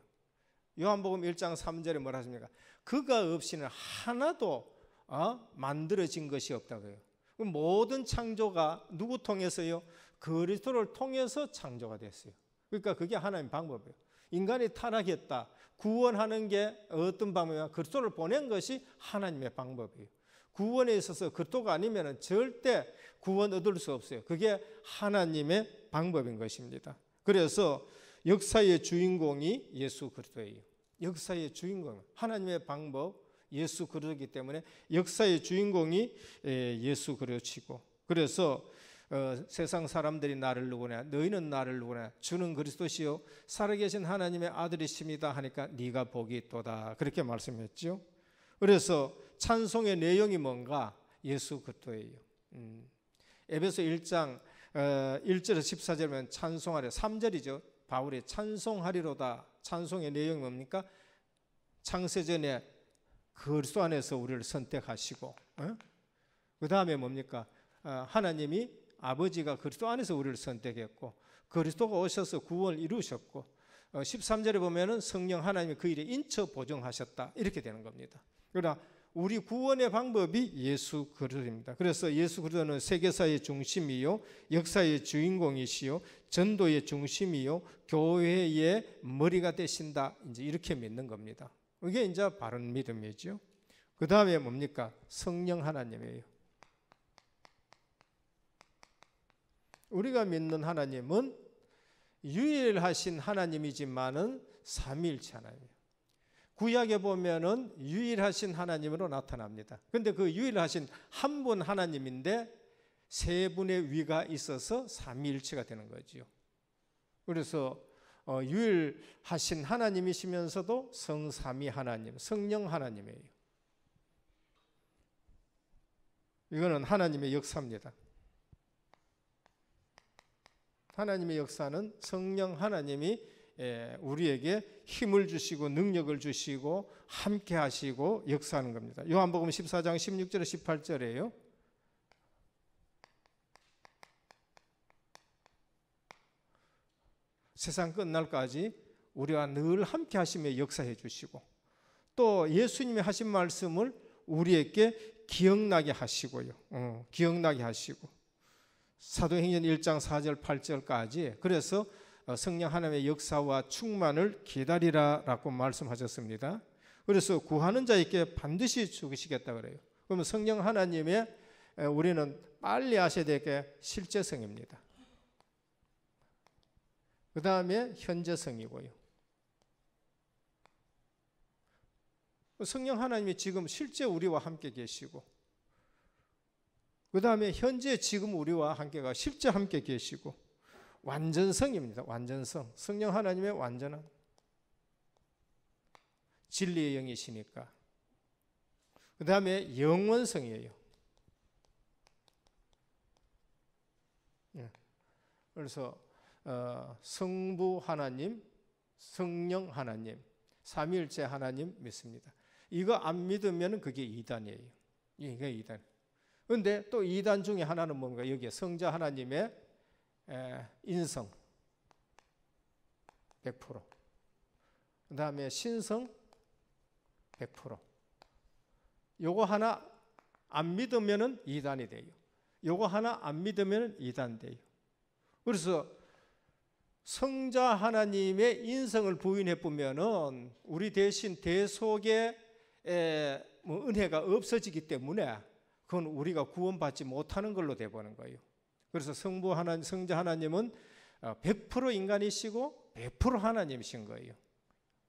요한복음 1장 3절에 뭐라 하십니까? 그가 없이는 하나도 어? 만들어진 것이 없다고요. 그 모든 창조가 누구 통해서요? 그리스도를 통해서 창조가 됐어요. 그러니까 그게 하나님 방법이에요. 인간이 타락했다. 구원하는 게 어떤 방법이냐? 그리스도를 보낸 것이 하나님의 방법이에요. 구원에 있어서 그리스도가 아니면 절대 구원 얻을 수 없어요. 그게 하나님의 방법인 것입니다. 그래서 역사의 주인공이 예수 그리스도예요. 역사의 주인공 하나님의 방법 예수 그리스도이기 때문에 역사의 주인공이 예, 예수 그리스도고 그래서 어, 세상 사람들이 나를 누구냐 너희는 나를 누구냐 주는 그리스도시요 살아계신 하나님의 아들이십니다 하니까 네가 복이 있도다 그렇게 말씀했죠 그래서 찬송의 내용이 뭔가 예수 그리스도예요 음. 에베소 1장 1절에서 어, 14절면 찬송하리 3절이죠. 바울의 찬송하리로다. 찬송의 내용이 뭡니까? 창세전에 그리스도 안에서 우리를 선택하시고 어? 그 다음에 뭡니까? 어, 하나님이 아버지가 그리스도 안에서 우리를 선택했고 그리스도가 오셔서 구원을 이루셨고 13절에 보면은 성령 하나님이 그 일에 인처 보정하셨다 이렇게 되는 겁니다. 그러나 우리 구원의 방법이 예수 그리스도입니다. 그래서 예수 그리스도는 세계사의 중심이요, 역사의 주인공이시요, 전도의 중심이요, 교회의 머리가 되신다. 이제 이렇게 믿는 겁니다. 이게 이제 바른 믿음이죠. 그 다음에 뭡니까? 성령 하나님이에요. 우리가 믿는 하나님은 유일하신 하나님이지만은 삼일체 하나님이에요. 구약에 보면은 유일하신 하나님으로 나타납니다. 근데 그 유일하신 한 분 하나님인데 세 분의 위가 있어서 삼위일체가 되는 거지요. 그래서 어, 유일하신 하나님이시면서도 성삼위 하나님, 성령 하나님이에요. 이거는 하나님의 역사입니다. 하나님의 역사는 성령 하나님이 예, 우리에게 힘을 주시고 능력을 주시고 함께 하시고 역사하는 겁니다. 요한복음 14장 16절 1 8절에요 세상 끝날까지 우리와 늘 함께 하심에 역사해 주시고 또 예수님이 하신 말씀을 우리에게 기억나게 하시고요. 어, 기억나게 하시고 사도행전 1장 4절 8절까지 그래서 어, 성령 하나님의 역사와 충만을 기다리라라고 말씀하셨습니다. 그래서 구하는 자에게 반드시 주시겠다 그래요. 그러면 성령 하나님의 우리는 빨리 아셔야 될 게 실제성입니다. 그 다음에 현재성이고요. 성령 하나님이 지금 실제 우리와 함께 계시고, 그 다음에 현재 지금 우리와 함께가 실제 함께 계시고, 완전성입니다. 완전성. 성령 하나님의 완전함 진리의 영이시니까. 그 다음에 영원성이에요. 예. 그래서 어, 성부 하나님, 성령 하나님, 삼일째 하나님 믿습니다. 이거 안 믿으면 그게 이단이에요. 이게 이단. 근데 또 이단 중에 하나는 뭔가 여기에 성자 하나님의 예, 인성 100%. 그 다음에 신성 100%. 요거 하나 안믿으면 이단이 돼요. 요거 하나 안믿으면 이단 돼요. 그래서 성자 하나님의 인성을 부인해 보면 우리 대신 대속의 뭐 은혜가 없어지기 때문에 그건 우리가 구원받지 못하는 걸로 돼 버는 거예요. 그래서 성부 하나님, 성자 하나님은 100% 어, 인간이시고 100% 하나님이신 거예요.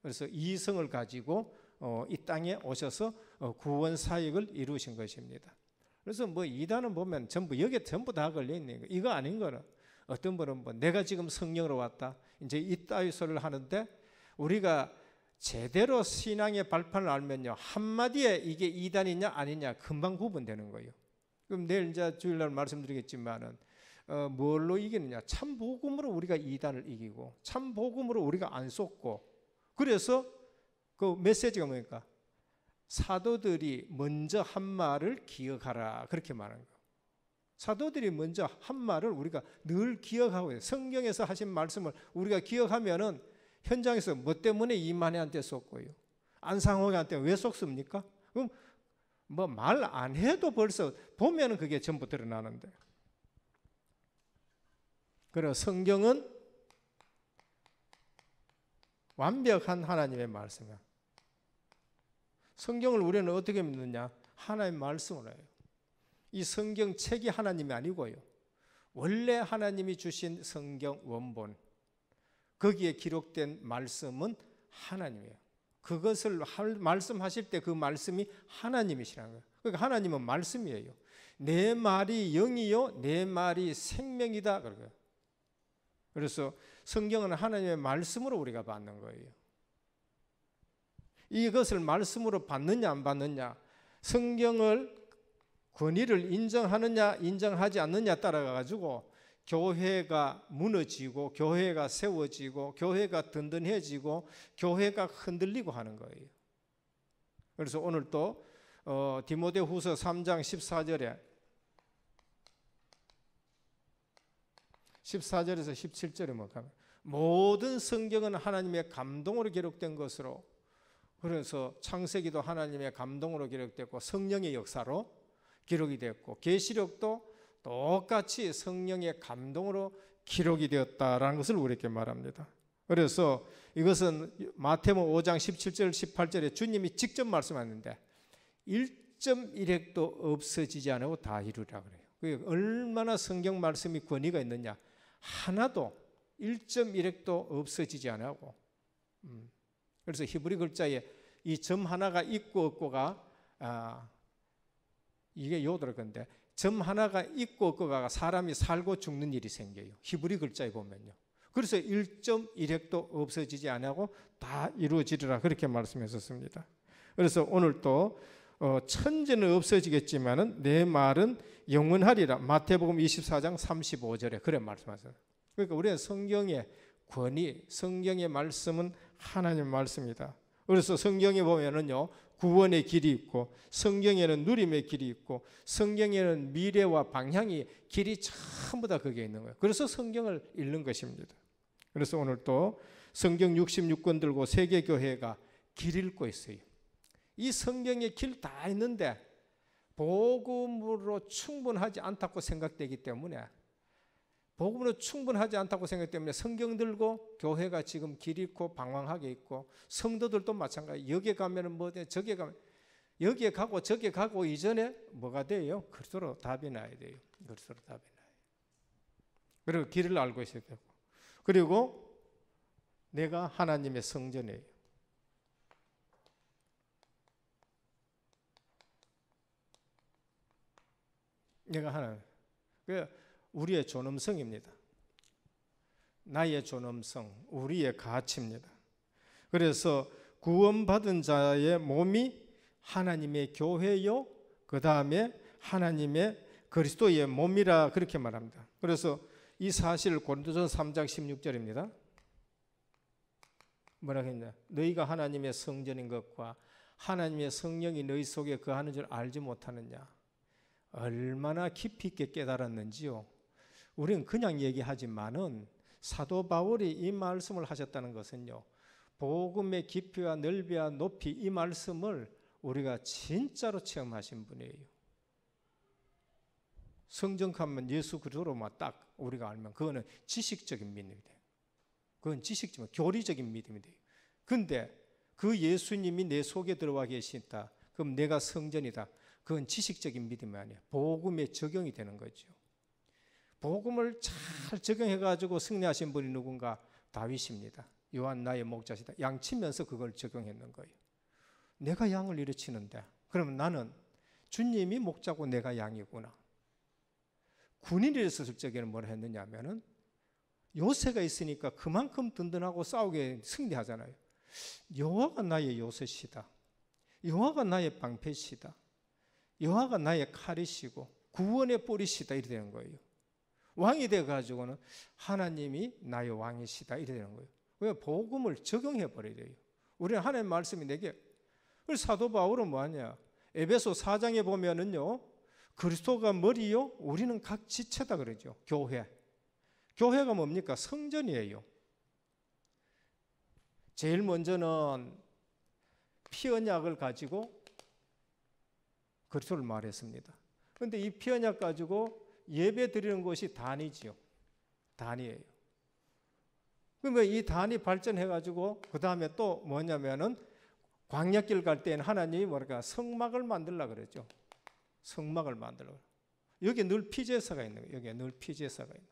그래서 이성을 가지고 어, 이 땅에 오셔서 어, 구원 사역을 이루신 것입니다. 그래서 뭐 이단은 보면 전부 여기에 전부 다 걸려 있는 거. 이거 아닌 거는 어떤 분은 뭐 내가 지금 성령으로 왔다. 이제 이따위 소리를 하는데 우리가 제대로 신앙의 발판을 알면요 한마디에 이게 이단이냐 아니냐 금방 구분되는 거예요. 그럼 내일 이제 주일날 말씀드리겠지만은 어, 뭘로 이기느냐? 참 복음으로 우리가 이단을 이기고 참 복음으로 우리가 안 속고 그래서 그 메시지가 뭡니까? 사도들이 먼저 한 말을 기억하라 그렇게 말한 거. 사도들이 먼저 한 말을 우리가 늘 기억하고 성경에서 하신 말씀을 우리가 기억하면은 현장에서 뭐 때문에 이만희한테 속고요. 안상호한테 왜 속습니까? 그럼 뭐 말 안 해도 벌써 보면은 그게 전부 드러나는데. 그리고 성경은 완벽한 하나님의 말씀이야. 성경을 우리는 어떻게 믿느냐? 하나님의 말씀으 해요. 이 성경 책이 하나님이 아니고요. 원래 하나님이 주신 성경 원본 거기에 기록된 말씀은 하나님이에요. 그것을 말씀하실 때 그 말씀이 하나님이시라는 거예요. 그러니까 하나님은 말씀이에요. 내 말이 영이요, 내 말이 생명이다. 그러고요. 그래서 성경은 하나님의 말씀으로 우리가 받는 거예요. 이것을 말씀으로 받느냐 안 받느냐, 성경을 권위를 인정하느냐 인정하지 않느냐 따라가 지고 교회가 무너지고 교회가 세워지고 교회가 든든해지고 교회가 흔들리고 하는 거예요. 그래서 오늘 또 어, 디모데후서 3장 14절에 14절에서 17절에 뭐 가면 모든 성경은 하나님의 감동으로 기록된 것으로 그래서 창세기도 하나님의 감동으로 기록됐고 성령의 역사로 기록이 되고 계시록도 똑같이 성령의 감동으로 기록이 되었다라는 것을 우리에게 말합니다. 그래서 이것은 마태복 5장 17절 18절에 주님이 직접 말씀하는데 1.1핵도 없어지지 않고 다 이루라 그래요. 얼마나 성경 말씀이 권위가 있느냐. 하나도 1.1핵도 없어지지 않고 음. 그래서 히브리 글자에 이 점 하나가 있고 없고가 아, 이게 요들 건데 점 하나가 있고 없고가 사람이 살고 죽는 일이 생겨요. 히브리 글자에 보면요. 그래서 1.1핵도 없어지지 않고 다 이루어지리라 그렇게 말씀했었습니다. 그래서 오늘 또 어, 천재는 없어지겠지만은 내 말은 영원하리라. 마태복음 24장 35절에 그런 말씀하세요. 그러니까 우리는 성경의 권위, 성경의 말씀은 하나님 말씀이다. 그래서 성경에 보면은요, 구원의 길이 있고, 성경에는 누림의 길이 있고, 성경에는 미래와 방향이 길이 전부 다 그게 있는 거예요. 그래서 성경을 읽는 것입니다. 그래서 오늘 또 성경 66권 들고 세계교회가 길 읽고 있어요. 이 성경의 길다 있는데 복음으로 충분하지 않다고 생각되기 때문에 복음으로 충분하지 않다고 생각 때문에 성경 들고 교회가 지금 길 잃고 방황하게 있고 성도들도 마찬가지. 여기에 가면은 뭐저기 가면 여기에 가고 저기에 가고 이전에 뭐가 돼요? 그리스도로 답이 나야 돼요. 그리스도로 답이 나요. 그리고 길을 알고 있어야 되고. 그리고 내가 하나님의 성전이에요. 내가 하는 그 우리의 존엄성입니다. 나의 존엄성, 우리의 가치입니다. 그래서 구원받은 자의 몸이 하나님의 교회요, 그 다음에 하나님의 그리스도의 몸이라 그렇게 말합니다. 그래서 이사실 고린도전 3장 16절입니다. 뭐라 했냐? 너희가 하나님의 성전인 것과 하나님의 성령이 너희 속에 그하는 줄 알지 못하느냐? 얼마나 깊이 있게 깨달았는지요. 우리는 그냥 얘기하지만은 사도 바울이 이 말씀을 하셨다는 것은요. 복음의 깊이와 넓이와 높이 이 말씀을 우리가 진짜로 체험하신 분이에요. 성정하면 예수 그리스도로만 딱 우리가 알면 그거는 지식적인 믿음이 돼요. 그건 지식지만 교리적인 믿음이 돼요. 근데 그 예수님이 내 속에 들어와 계신다. 그럼 내가 성전이다. 그건 지식적인 믿음이 아니야. 복음에 적용이 되는 거죠. 복음을 잘 적용해 가지고 승리하신 분이 누군가 다윗입니다. 요한 나의 목자시다. 양치면서 그걸 적용했는 거예요. 내가 양을 일으키는데 그러면 나는 주님이 목자고 내가 양이구나. 군인이 있을 적에는 뭘 했느냐면은 요새가 있으니까 그만큼 든든하고 싸우게 승리하잖아요. 여호와가 나의 요새시다. 여호와가 나의 방패시다. 여호와가 나의 칼이시고 구원의 뿌리시다 이래 되는 거예요. 왕이 돼 가지고는 하나님이 나의 왕이시다 이래 되는 거예요. 왜 복음을 적용해 버리래요. 우리는 하나님 말씀이 내게. 그 사도 바울은 뭐 하냐? 에베소 4장에 보면은요. 그리스도가 머리요, 우리는 각 지체다 그러죠. 교회. 교회가 뭡니까? 성전이에요. 제일 먼저는 피언약을 가지고 그리스도를 말했습니다. 그런데 이 피언약 가지고 예배 드리는 곳이 단이지요. 단이에요. 그러면 이 단이 발전해 가지고 그 다음에 또 뭐냐면은 광야길 갈 때는 하나님이 뭐랄까 성막을 만들라 그랬죠. 성막을 만들라. 여기 늘 피제사가 있는 거예요. 여기늘 피제사가 있는.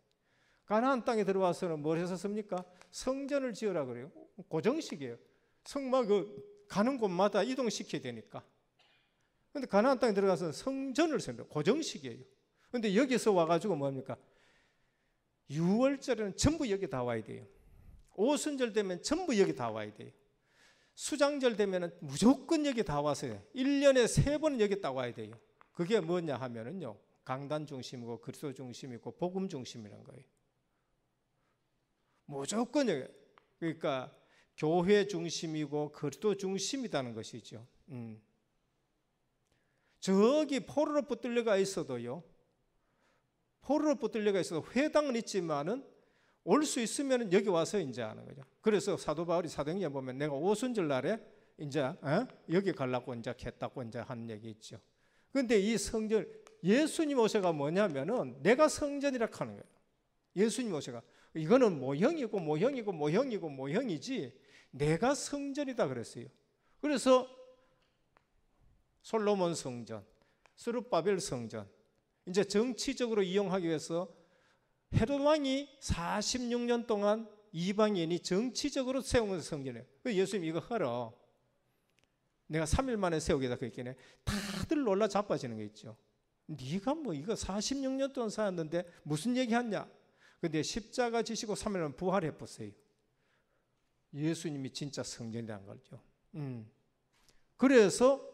가나안 땅에 들어와서는 뭘 했었습니까? 성전을 지으라 그래요. 고정식이에요. 성막을 그 가는 곳마다 이동시켜야 되니까. 근데 가나안 땅에 들어가서 성전을 세웁니다. 고정식이에요. 근데 여기서 와가지고 뭐니까 6월절에는 전부 여기 다 와야 돼요. 오순절 되면 전부 여기 다 와야 돼요. 수장절 되면 무조건 여기 다 와서 1년에 세번 여기 다 와야 돼요. 그게 뭐냐 하면은요. 강단 중심이고 그리스도 중심이고 복음 중심이란 거예요. 무조건 여기. 그러니까 교회 중심이고 그리스도 중심이라는 것이죠. 음. 저기 포로로 붙들려가 있어도요. 포로로 붙들려가 있어도 회당은 있지만은 올 수 있으면 여기 와서 이제 하는 거죠. 그래서 사도 바울이 사도행전 보면 내가 오순절 날에 이제 에? 어? 여기 갈라고 이제 했다고 이제 한 얘기 있죠. 근데 이 성전 예수님 오셔가 뭐냐면은 내가 성전이라 하는 거예요. 예수님 오셔가 이거는 모형이고 모형이고 모형이고 모형이지 내가 성전이다 그랬어요. 그래서 솔로몬 성전, 스룹바벨 성전. 이제 정치적으로 이용하기 위해서 헤롯 왕이 46년 동안 이방인이 정치적으로 세운 성전이에요. 예수님 이거 하라. 내가 3일 만에 세우겠다 그랬겠네. 다들 놀라 자빠지는 게 있죠. 네가 뭐 이거 46년 동안 사왔는데 무슨 얘기하냐? 근데 십자가 지시고 3일만 부활해 보세요. 예수님이 진짜 성전이란걸 거죠. 음. 그래서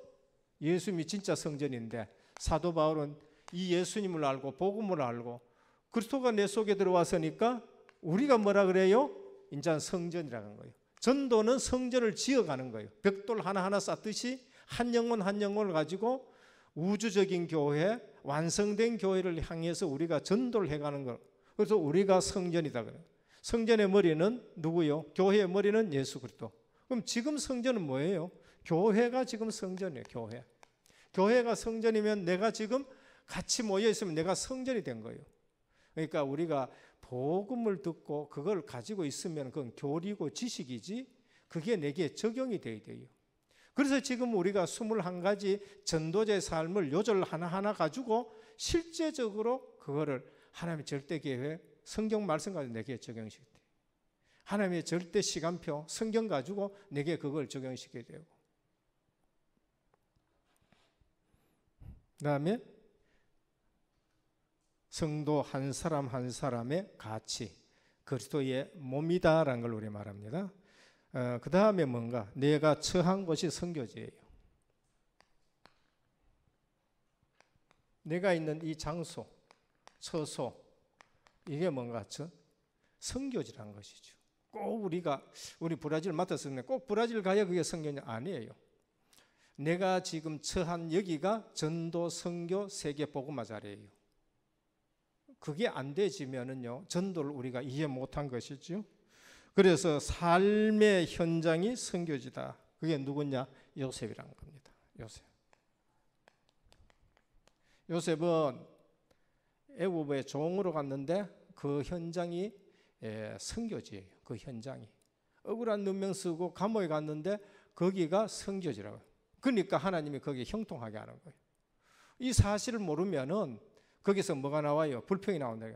예수님이 진짜 성전인데 사도 바울은 이 예수님을 알고 복음을 알고 그리스도가 내 속에 들어왔으니까 우리가 뭐라 그래요? 인자 성전이라는 거예요. 전도는 성전을 지어가는 거예요. 벽돌 하나하나 쌓듯이 한 영혼 한 영혼을 가지고 우주적인 교회, 완성된 교회를 향해서 우리가 전도를 해가는 거 그래서 우리가 성전이다 그래요. 성전의 머리는 누구요? 교회의 머리는 예수 그리스도. 그럼 지금 성전은 뭐예요? 교회가 지금 성전이에요, 교회. 교회가 성전이면 내가 지금 같이 모여 있으면 내가 성전이 된 거예요. 그러니까 우리가 복음을 듣고 그걸 가지고 있으면 그건 교리고 지식이지 그게 내게 적용이 돼야 돼요. 그래서 지금 우리가 21가지 전도제 삶을 요절 하나하나 가지고 실제적으로 그거를 하나님의 절대 계획, 성경 말씀 까지 내게 적용시켜야 돼요. 하나님의 절대 시간표, 성경 가지고 내게 그걸 적용시켜야 되고. 그 다음에 성도 한 사람 한 사람의 가치, 그리스도의 몸이다라는 걸 우리 말합니다. 어, 그 다음에 뭔가 내가 처한 것이 성교지예요. 내가 있는 이 장소, 처소, 이게 뭔가 같 성교지란 것이죠. 꼭 우리가 우리 브라질 맡았었는꼭 브라질 가야 그게 성교냐 아니에요. 내가 지금 처한 여기가 전도 성교 세계 복음화 자리예요. 그게 안 되지면은요. 전도를 우리가 이해 못한 것이죠. 그래서 삶의 현장이 선교지다. 그게 누구냐? 요셉이란 겁니다. 요셉. 요셉은 애굽의 종으로 갔는데 그 현장이 선교지예요. 예, 그 현장이 억울한 누명 쓰고 감옥에 갔는데 거기가 선교지라고. 그러니까 하나님이 거기에 형통하게 하는 거예요. 이 사실을 모르면은 거기서 뭐가 나와요? 불평이 나온다.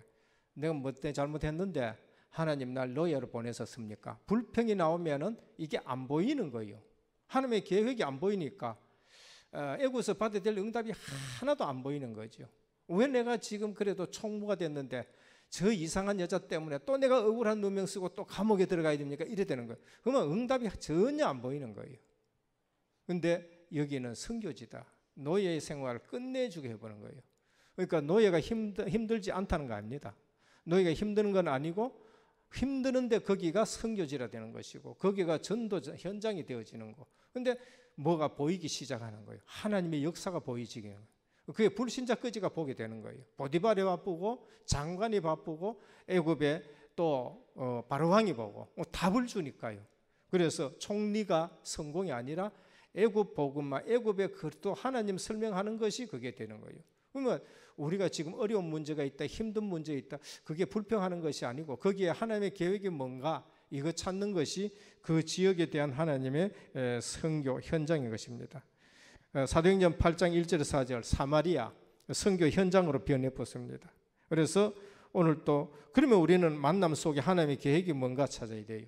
내가 뭐때 잘못했는데 하나님 날 너희로 보내셨습니까? 불평이 나오면은 이게 안 보이는 거예요. 하나님의 계획이 안 보이니까 어, 애고서 받아야 될 응답이 하나도 안 보이는 거죠. 왜 내가 지금 그래도 총무가 됐는데 저 이상한 여자 때문에 또 내가 억울한 누명 쓰고 또 감옥에 들어가야 됩니까? 이래 되는 거예요. 그러면 응답이 전혀 안 보이는 거예요. 근데 여기는 성교지다. 노예의 생활을 끝내주게 해보는 거예요. 그러니까 노예가 힘들, 힘들지 않다는 거 아닙니다. 노예가 힘드는 건 아니고 힘드는데 거기가 성교지라 되는 것이고 거기가 전도 현장이 되어지는 거. 근데 뭐가 보이기 시작하는 거예요. 하나님의 역사가 보이지게 하는 거예요. 그게 불신자 끄지가 보게 되는 거예요. 보디발이 바쁘고 장관이 바쁘고 애굽의 또 어, 바로왕이 보고 어, 답을 주니까요. 그래서 총리가 성공이 아니라 애굽 복음만 애굽의 그도 하나님 설명하는 것이 그게 되는 거예요. 그러면 우리가 지금 어려운 문제가 있다, 힘든 문제 있다, 그게 불평하는 것이 아니고 거기에 하나님의 계획이 뭔가 이거 찾는 것이 그 지역에 대한 하나님의 선교 현장인 것입니다. 어, 사도행전 8장 1절에서 4절 사마리아 선교 현장으로 변해 보습니다 그래서 오늘 또 그러면 우리는 만남 속에 하나님의 계획이 뭔가 찾아야 돼요.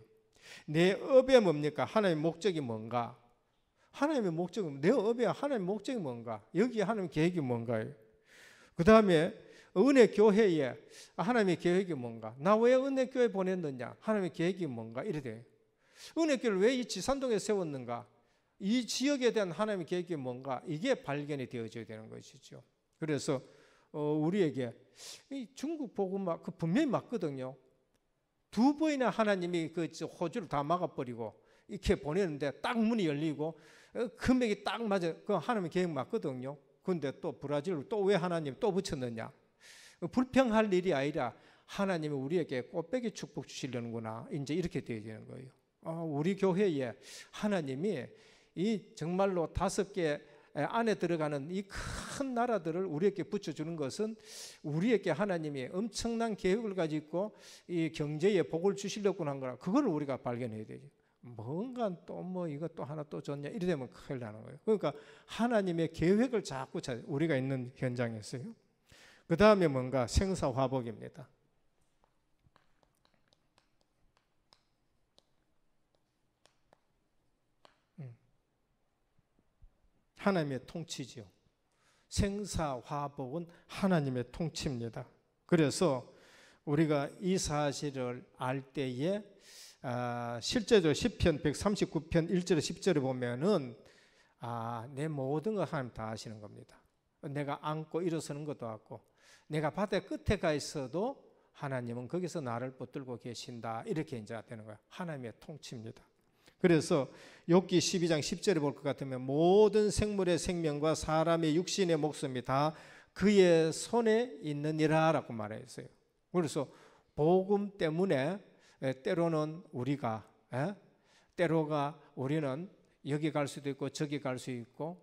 내 업에 뭡니까? 하나님의 목적이 뭔가? 하나님의 목적은 내 업에 하나님의 목적이 뭔가? 여기에 하나님의 계획이 뭔가요? 그 다음에 은혜 교회에 하나님의 계획이 뭔가? 나 왜 은혜 교회 보냈느냐? 하나님의 계획이 뭔가? 이래 돼. 은혜 교회를 왜 이 지산동에 세웠는가? 이 지역에 대한 하나님의 계획이 뭔가? 이게 발견이 되어져야 되는 것이죠. 그래서 어, 우리에게 중국 복음화 그 분명히 맞거든요. 두 번이나 하나님이 그 호주를 다 막아버리고 이렇게 보내는데 딱 문이 열리고 어, 금액이 딱 맞아. 그 하나님의 계획 맞거든요. 근데 또 브라질로 또왜 하나님 또 붙였느냐? 어, 불평할 일이 아니라 하나님이 우리에게 꽃배기 축복 주시려는구나. 이제 이렇게 되어지는 거예요. 아, 우리 교회에 하나님이 이 정말로 다섯 개 안에 들어가는 이 큰 나라들을 우리에게 붙여주는 것은 우리에게 하나님이 엄청난 계획을 가지고 이 경제에 복을 주시려고 한 거라. 그걸 우리가 발견해야 되죠. 뭔가 또 뭐 이것 또 하나 또 줬냐 이래 되면 큰일 나는 거예요. 그러니까 하나님의 계획을 자꾸 찾 우리가 있는 현장에서요. 그 다음에 뭔가 생사화복입니다. 음. 하나님의 통치지요. 생사화복은 하나님의 통치입니다. 그래서 우리가 이 사실을 알 때에 아, 실제로 0편 139편 1절에 10절에 보면은 아, 내 모든 걸 하나님 다 아시는 겁니다. 내가 안고 일어서는 것도 같고 내가 바다 끝에 가 있어도 하나님은 거기서 나를 붙들고 계신다. 이렇게 이제 되는 거예요. 하나님의 통치입니다. 그래서 욕기 12장 10절에 볼 것 같으면 모든 생물의 생명과 사람의 육신의 목숨이 다 그의 손에 있느니라라고 말했어요. 그래서 복음 때문에 예, 때로는 우리가 예? 때로가 우리는 여기 갈 수도 있고 저기 갈 수 있고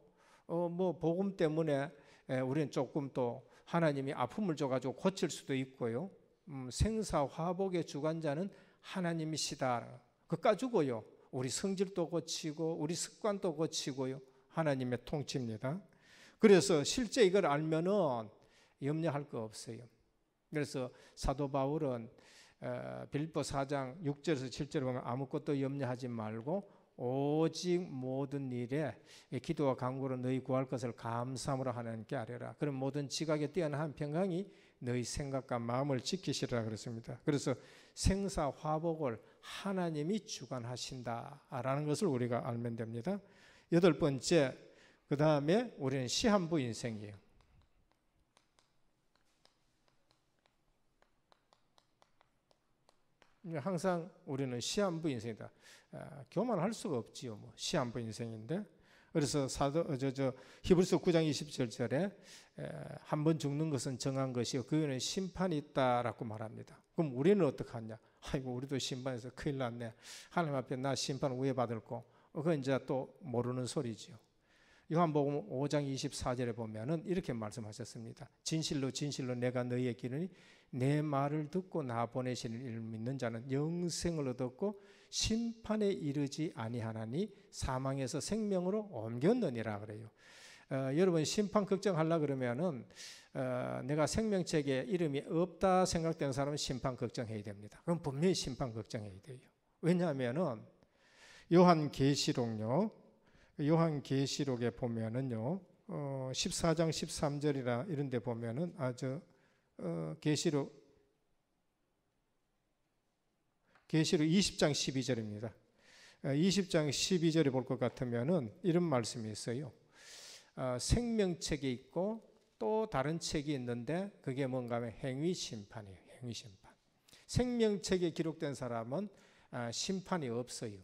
어, 뭐 복음 때문에 예, 우리는 조금 또 하나님이 아픔을 줘가지고 고칠 수도 있고요. 음, 생사화복의 주관자는 하나님이시다. 그까 지고요. 우리 성질도 고치고 우리 습관도 고치고요. 하나님의 통치입니다. 그래서 실제 이걸 알면은 염려할 거 없어요. 그래서 사도 바울은 빌보 4장 6절에서 7절에 보면 아무것도 염려하지 말고 오직 모든 일에 기도와 간구로 너희 구할 것을 감사함으로 하나님께 아뢰라. 그럼 모든 지각에 뛰어난 평강이 너희 생각과 마음을 지키시라 리 그랬습니다. 그래서 생사 화복을 하나님이 주관하신다라는 것을 우리가 알면 됩니다. 여덟 번째 그 다음에 우리는 시한부 인생이에요. 항상 우리는 시한부 인생이다. 아, 교만할 수가 없지요. 뭐 시한부 인생인데. 그래서 사도 저저 어, 히브리서 9장 27절에 한 번 죽는 것은 정한 것이요 그에는 심판이 있다라고 말합니다. 그럼 우리는 어떻게 하냐? 아이고 우리도 심판에서 큰일 났네. 하나님 앞에 나 심판 우애 받을 거. 그건 이제 또 모르는 소리지요. 요한복음 5장 24절에 보면은 이렇게 말씀하셨습니다. 진실로 진실로 내가 너희에게 이르니 내 말을 듣고 나 보내시는 이를 믿는 자는 영생을 얻었고 심판에 이르지 아니하나니 사망에서 생명으로 옮겼느니라 그래요. 어, 여러분 심판 걱정하려 그러면은 어, 내가 생명책에 이름이 없다 생각된 사람은 심판 걱정해야 됩니다. 그럼 분명히 심판 걱정해야 돼요. 왜냐하면은 요한 계시록요. 요한 계시록에 보면은요. 어, 14장 13절이라 이런 데 보면은 아주 어, 계시록 어, 시록 20장 12절입니다. 20장 12절에 볼 것 같으면은 이런 말씀이 있어요. 어, 생명책이 있고 또 다른 책이 있는데 그게 뭔가 하면 행위 심판이에요. 행위 심판. 생명책에 기록된 사람은 아, 심판이 없어요.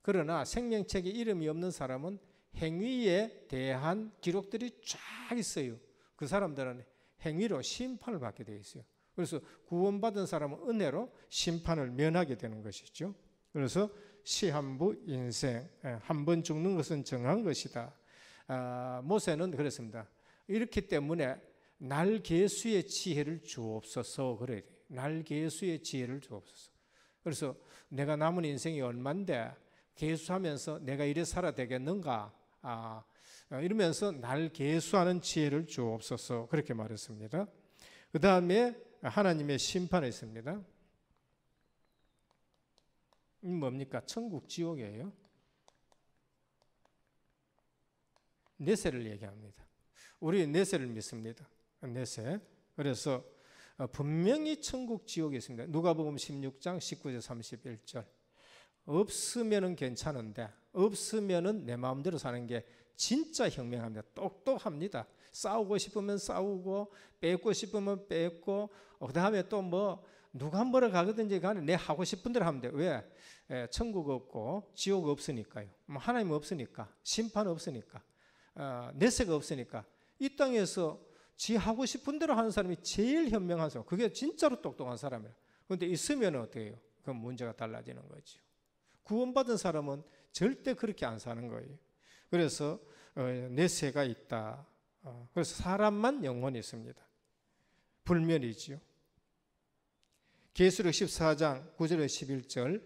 그러나 생명책에 이름이 없는 사람은 행위에 대한 기록들이 쫙 있어요. 그 사람들은 행위로 심판을 받게 되어 있어요. 그래서 구원받은 사람은 은혜로 심판을 면하게 되는 것이죠. 그래서 시한부 인생 예, 한번 죽는 것은 정한 것이다. 아, 모세는 그랬습니다. 이렇기 때문에 날 개수의 지혜를 주옵소서 그래야 돼날 개수의 지혜를 주옵소서. 그래서 내가 남은 인생이 얼만데 개수하면서 내가 이래 살아 되겠는가? 아, 어, 이러면서 날 계수하는 지혜를 주옵소서 그렇게 말했습니다. 그 다음에 하나님의 심판이 있습니다. 뭡니까? 천국 지옥이에요. 내세를 얘기합니다. 우리 내세를 믿습니다. 내세. 그래서 어, 분명히 천국 지옥이 있습니다. 누가복음 16장 19절 31절. 없으면은 괜찮은데 없으면은 내 마음대로 사는 게 진짜 혁명합니다. 똑똑합니다. 싸우고 싶으면 싸우고 뺏고 싶으면 뺏고 어, 그다음에 또뭐 누가 뭐라 가거든지 간에 내 하고 싶은 대로 하면 돼. 왜? 예, 천국 없고 지옥 없으니까요. 뭐 하나님 없으니까 심판 없으니까 어, 내세가 없으니까 이 땅에서 지 하고 싶은 대로 하는 사람이 제일 현명한 사람. 그게 진짜로 똑똑한 사람이라. 그런데 있으면 어떻게 해요? 그럼 문제가 달라지는 거죠. 구원받은 사람은 절대 그렇게 안 사는 거예요. 그래서 어, 내세가 있다. 어, 그래서 사람만 영혼이 있습니다. 불멸이지요. 계수록 14장 9절 11절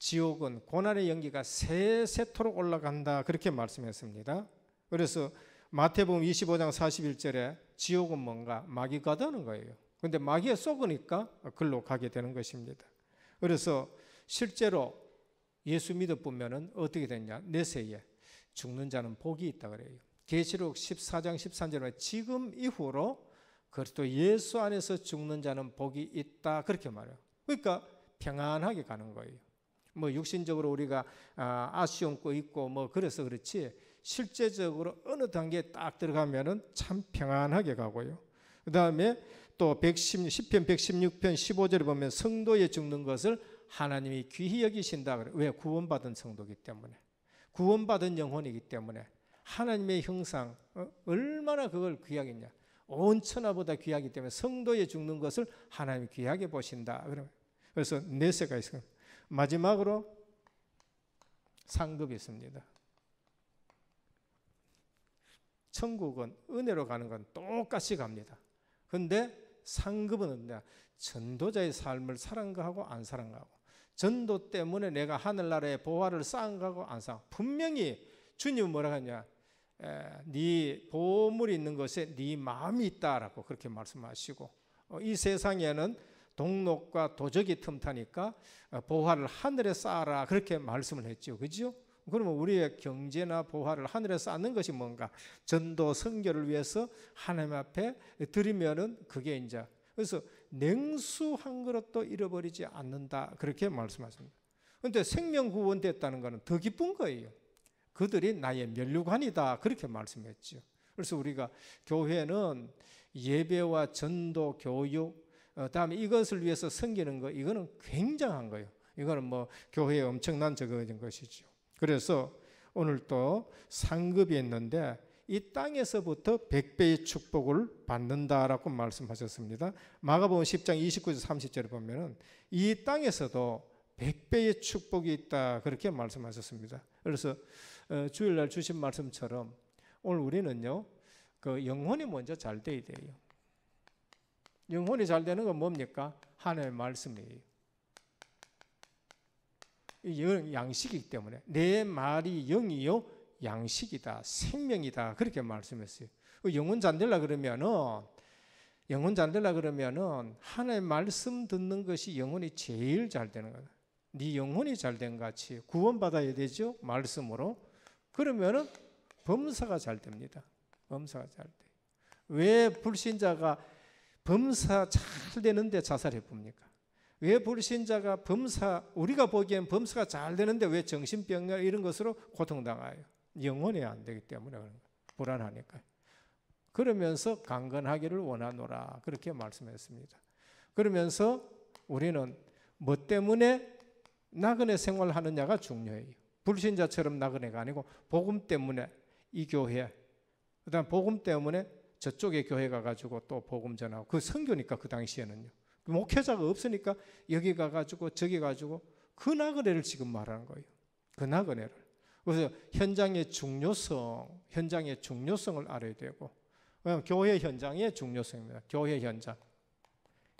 지옥은 고난의 연기가 세세토록 올라간다 그렇게 말씀했습니다. 그래서 마태복음 25장 41절에 지옥은 뭔가 마귀가 되는 거예요. 근데 마귀에 속으니까 글로 가게 되는 것입니다. 그래서 실제로 예수 믿어보면 어떻게 됐냐? 내세에 죽는 자는 복이 있다 그래요. 계시록 14장 13절에 지금 이후로 그리스도 예수 안에서 죽는 자는 복이 있다 그렇게 말해요. 그러니까 평안하게 가는 거예요. 뭐 육신적으로 우리가 아, 아쉬움 거 있고 뭐 그래서 그렇지 실제적으로 어느 단계에 딱 들어가면은 참 평안하게 가고요. 그 다음에 또1 10편, 116편, 15절에 보면 성도의 죽는 것을 하나님이 귀히 여기신다. 그래. 왜? 구원받은 성도기 때문에. 구원받은 영혼이기 때문에 하나님의 형상 어? 얼마나 그걸 귀하겠냐. 온 천하보다 귀하기 때문에 성도의 죽는 것을 하나님이 귀하게 보신다. 그래서 내세가 네 있어요. 마지막으로 상급이 있습니다. 천국은 은혜로 가는 건 똑같이 갑니다. 근데 상급은 은혜. 전도자의 삶을 사랑하고 안 사랑하고 전도 때문에 내가 하늘나라의 보화를 쌓은 거고 안 쌓은 분명히 주님은 뭐라 하냐 에, 네 보물이 있는 것에 네 마음이 있다라고 그렇게 말씀하시고 어, 이 세상에는 동록과 도적이 틈타니까 어, 보화를 하늘에 쌓아라 그렇게 말씀을 했죠. 그죠? 그러면 우리의 경제나 보화를 하늘에 쌓는 것이 뭔가 전도 성결을 위해서 하나님 앞에 드리면은 그게 이제 그래서 냉수 한 그릇도 잃어버리지 않는다. 그렇게 말씀하십니다. 그런데 생명 구원됐다는 것은 더 기쁜 거예요. 그들이 나의 면류관이다. 그렇게 말씀했죠. 그래서 우리가 교회는 예배와 전도, 교육, 어, 다음에 이것을 위해서 섬기는 거, 이거는 굉장한 거예요. 이거는 뭐 교회에 엄청난 적어진 것이죠. 그래서 오늘 또 상급이 있는데 이 땅에서부터 100배의 축복을 받는다라고 말씀하셨습니다. 마가복음 10장 29절 30절에 보면은 이 땅에서도 100배의 축복이 있다 그렇게 말씀하셨습니다. 그래서 어, 주일날 주신 말씀처럼 오늘 우리는요. 그 영혼이 먼저 잘 돼야 돼요. 영혼이 잘 되는 건 뭡니까? 하나님의 말씀이에요. 이 양식이기 때문에 내 말이 영이요 양식이다, 생명이다 그렇게 말씀했어요. 그 영혼 잠들라 그러면은 영혼 잠들라 그러면은 하나님의 말씀 듣는 것이 영혼이 제일 잘 되는 거다. 네 영혼이 잘 된 같이 구원받아야 되죠 말씀으로. 그러면은 범사가 잘 됩니다. 범사가 잘 돼. 왜 불신자가 범사 잘 되는데 자살해 봅니까? 왜 불신자가 범사 우리가 보기엔 범사가 잘 되는데 왜 정신병이나 이런 것으로 고통당해요? 영원히 안 되기 때문에 그런 거예요. 불안하니까. 그러면서 강건하기를 원하노라. 그렇게 말씀했습니다. 그러면서 우리는 뭐 때문에 나그네 생활하느냐가 중요해요. 불신자처럼 나그네가 아니고 복음 때문에 이 교회, 그다음 복음 때문에 저쪽에 교회 가가지고 또 복음 전하고 그 선교니까 그 당시에는요. 목회자가 없으니까 여기 가가지고 저기 가 가지고 그 나그네를 지금 말하는 거예요. 그 나그네를. 그래서 현장의 중요성, 현장의 중요성을 알아야 되고, 교회 현장의 중요성입니다. 교회 현장.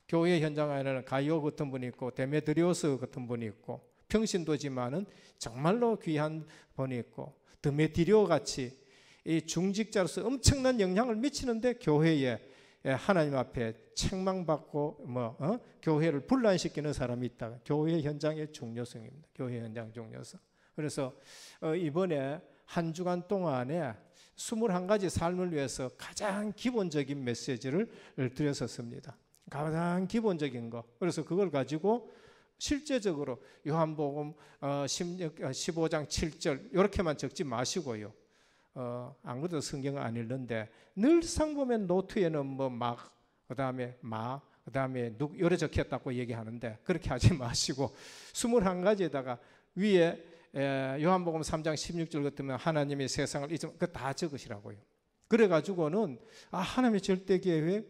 교회 현장 안에는 가이오 같은 분이 있고, 데메드리오스 같은 분이 있고, 평신도지만은 정말로 귀한 분이 있고, 드메디리오 같이 이 중직자로서 엄청난 영향을 미치는데 교회에 예, 하나님 앞에 책망받고 뭐 어? 교회를 분란시키는 사람이 있다. 교회 현장의 중요성입니다. 교회 현장 중요성. 그래서 어, 이번에 한 주간 동안에 21가지 삶을 위해서 가장 기본적인 메시지를 드렸었습니다. 가장 기본적인 거. 그래서 그걸 가지고 실제적으로 요한복음 15장 7절 이렇게만 적지 마시고요. 어, 안 그래도 성경 안 읽는데 늘상 보면 노트에는 뭐 막, 그 다음에 마, 그 다음에 누, 요래 적혔다고 얘기하는데 그렇게 하지 마시고 21가지에다가 위에 예, 요한복음 3장 16절 같으면 하나님이 세상을 잊음 그다 적으시라고요. 그래 가지고는 아 하나님의 절대 계획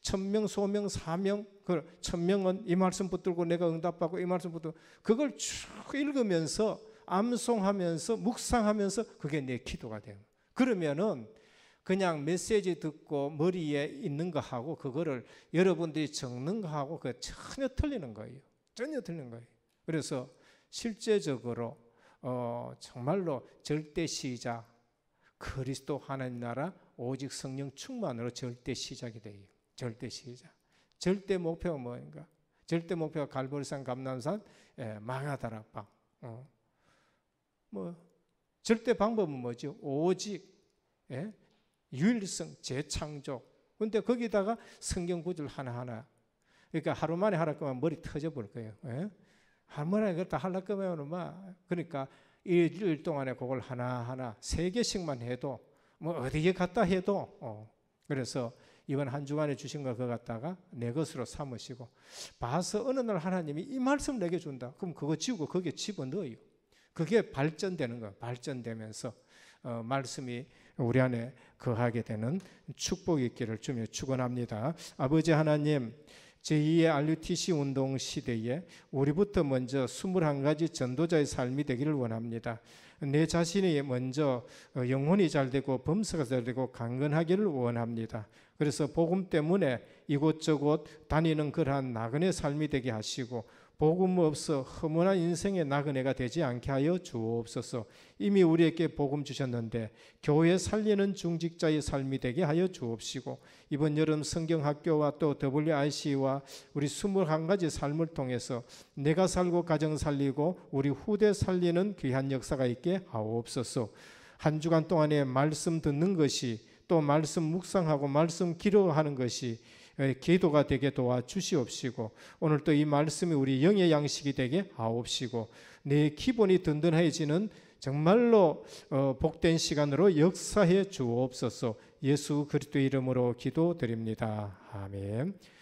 천명 소명 사명 그 천명은 이 말씀 붙들고 내가 응답하고 이 말씀 붙들 그걸 쭉 읽으면서 암송하면서 묵상하면서 그게 내 기도가 돼요. 그러면은 그냥 메시지 듣고 머리에 있는 거하고 그거를 여러분들이 적는 거하고 그 전혀 틀리는 거예요. 전혀 틀리는 거예요. 그래서 실제적으로 어, 정말로 절대 시작 그리스도 하나님 나라 오직 성령 충만으로 절대 시작이 돼요. 절대 시작. 절대 목표가 뭔가? 절대 목표가 갈보리산, 감남산, 예, 망하다락방. 어. 뭐 절대 방법은 뭐죠? 오직 예? 유일성, 재창조. 근데 거기다가 성경 구절 하나하나. 그러니까 하루만에 하라고 하 머리 터져 볼 거예요. 예? 할머니가 그걸 다 하려 거면 막 뭐, 그러니까 일주일 동안에 그걸 하나하나 세 개씩만 해도 뭐 어디에 갔다 해도 어. 그래서 이번 한 주간에 주신 걸 그거 갖다가 내 것으로 삼으시고 봐서 어느 날 하나님이 이 말씀 내게 준다. 그럼 그거 지우고 거기에 집어넣어요. 그게 발전되는 거 발전되면서 어, 말씀이 우리 안에 거하게 되는 축복이 있기를 주며 축원합니다. 아버지 하나님 제2의 RUTC 운동 시대에 우리부터 먼저 21가지 전도자의 삶이 되기를 원합니다. 내 자신이 먼저 어, 영혼이 잘 되고 범사가 잘 되고 강건하기를 원합니다. 그래서 복음 때문에 이곳저곳 다니는 그러한 나그네 삶이 되게 하시고 복음 없어 허무한 인생의 나그네가 되지 않게 하여 주옵소서. 이미 우리에게 복음 주셨는데 교회 살리는 중직자의 삶이 되게 하여 주옵시고 이번 여름 성경학교와 또 WIC와 우리 21가지 삶을 통해서 내가 살고 가정 살리고 우리 후대 살리는 귀한 역사가 있게 하옵소서. 한 주간 동안에 말씀 듣는 것이 또 말씀 묵상하고 말씀 기록하는 것이 예, 기도가 되게 도와 주시옵시고 오늘 또이 말씀이 우리 영의 양식이 되게 하옵시고 내 기본이 든든해지는 정말로 어, 복된 시간으로 역사해 주옵소서 예수 그리스도 이름으로 기도드립니다. 아멘.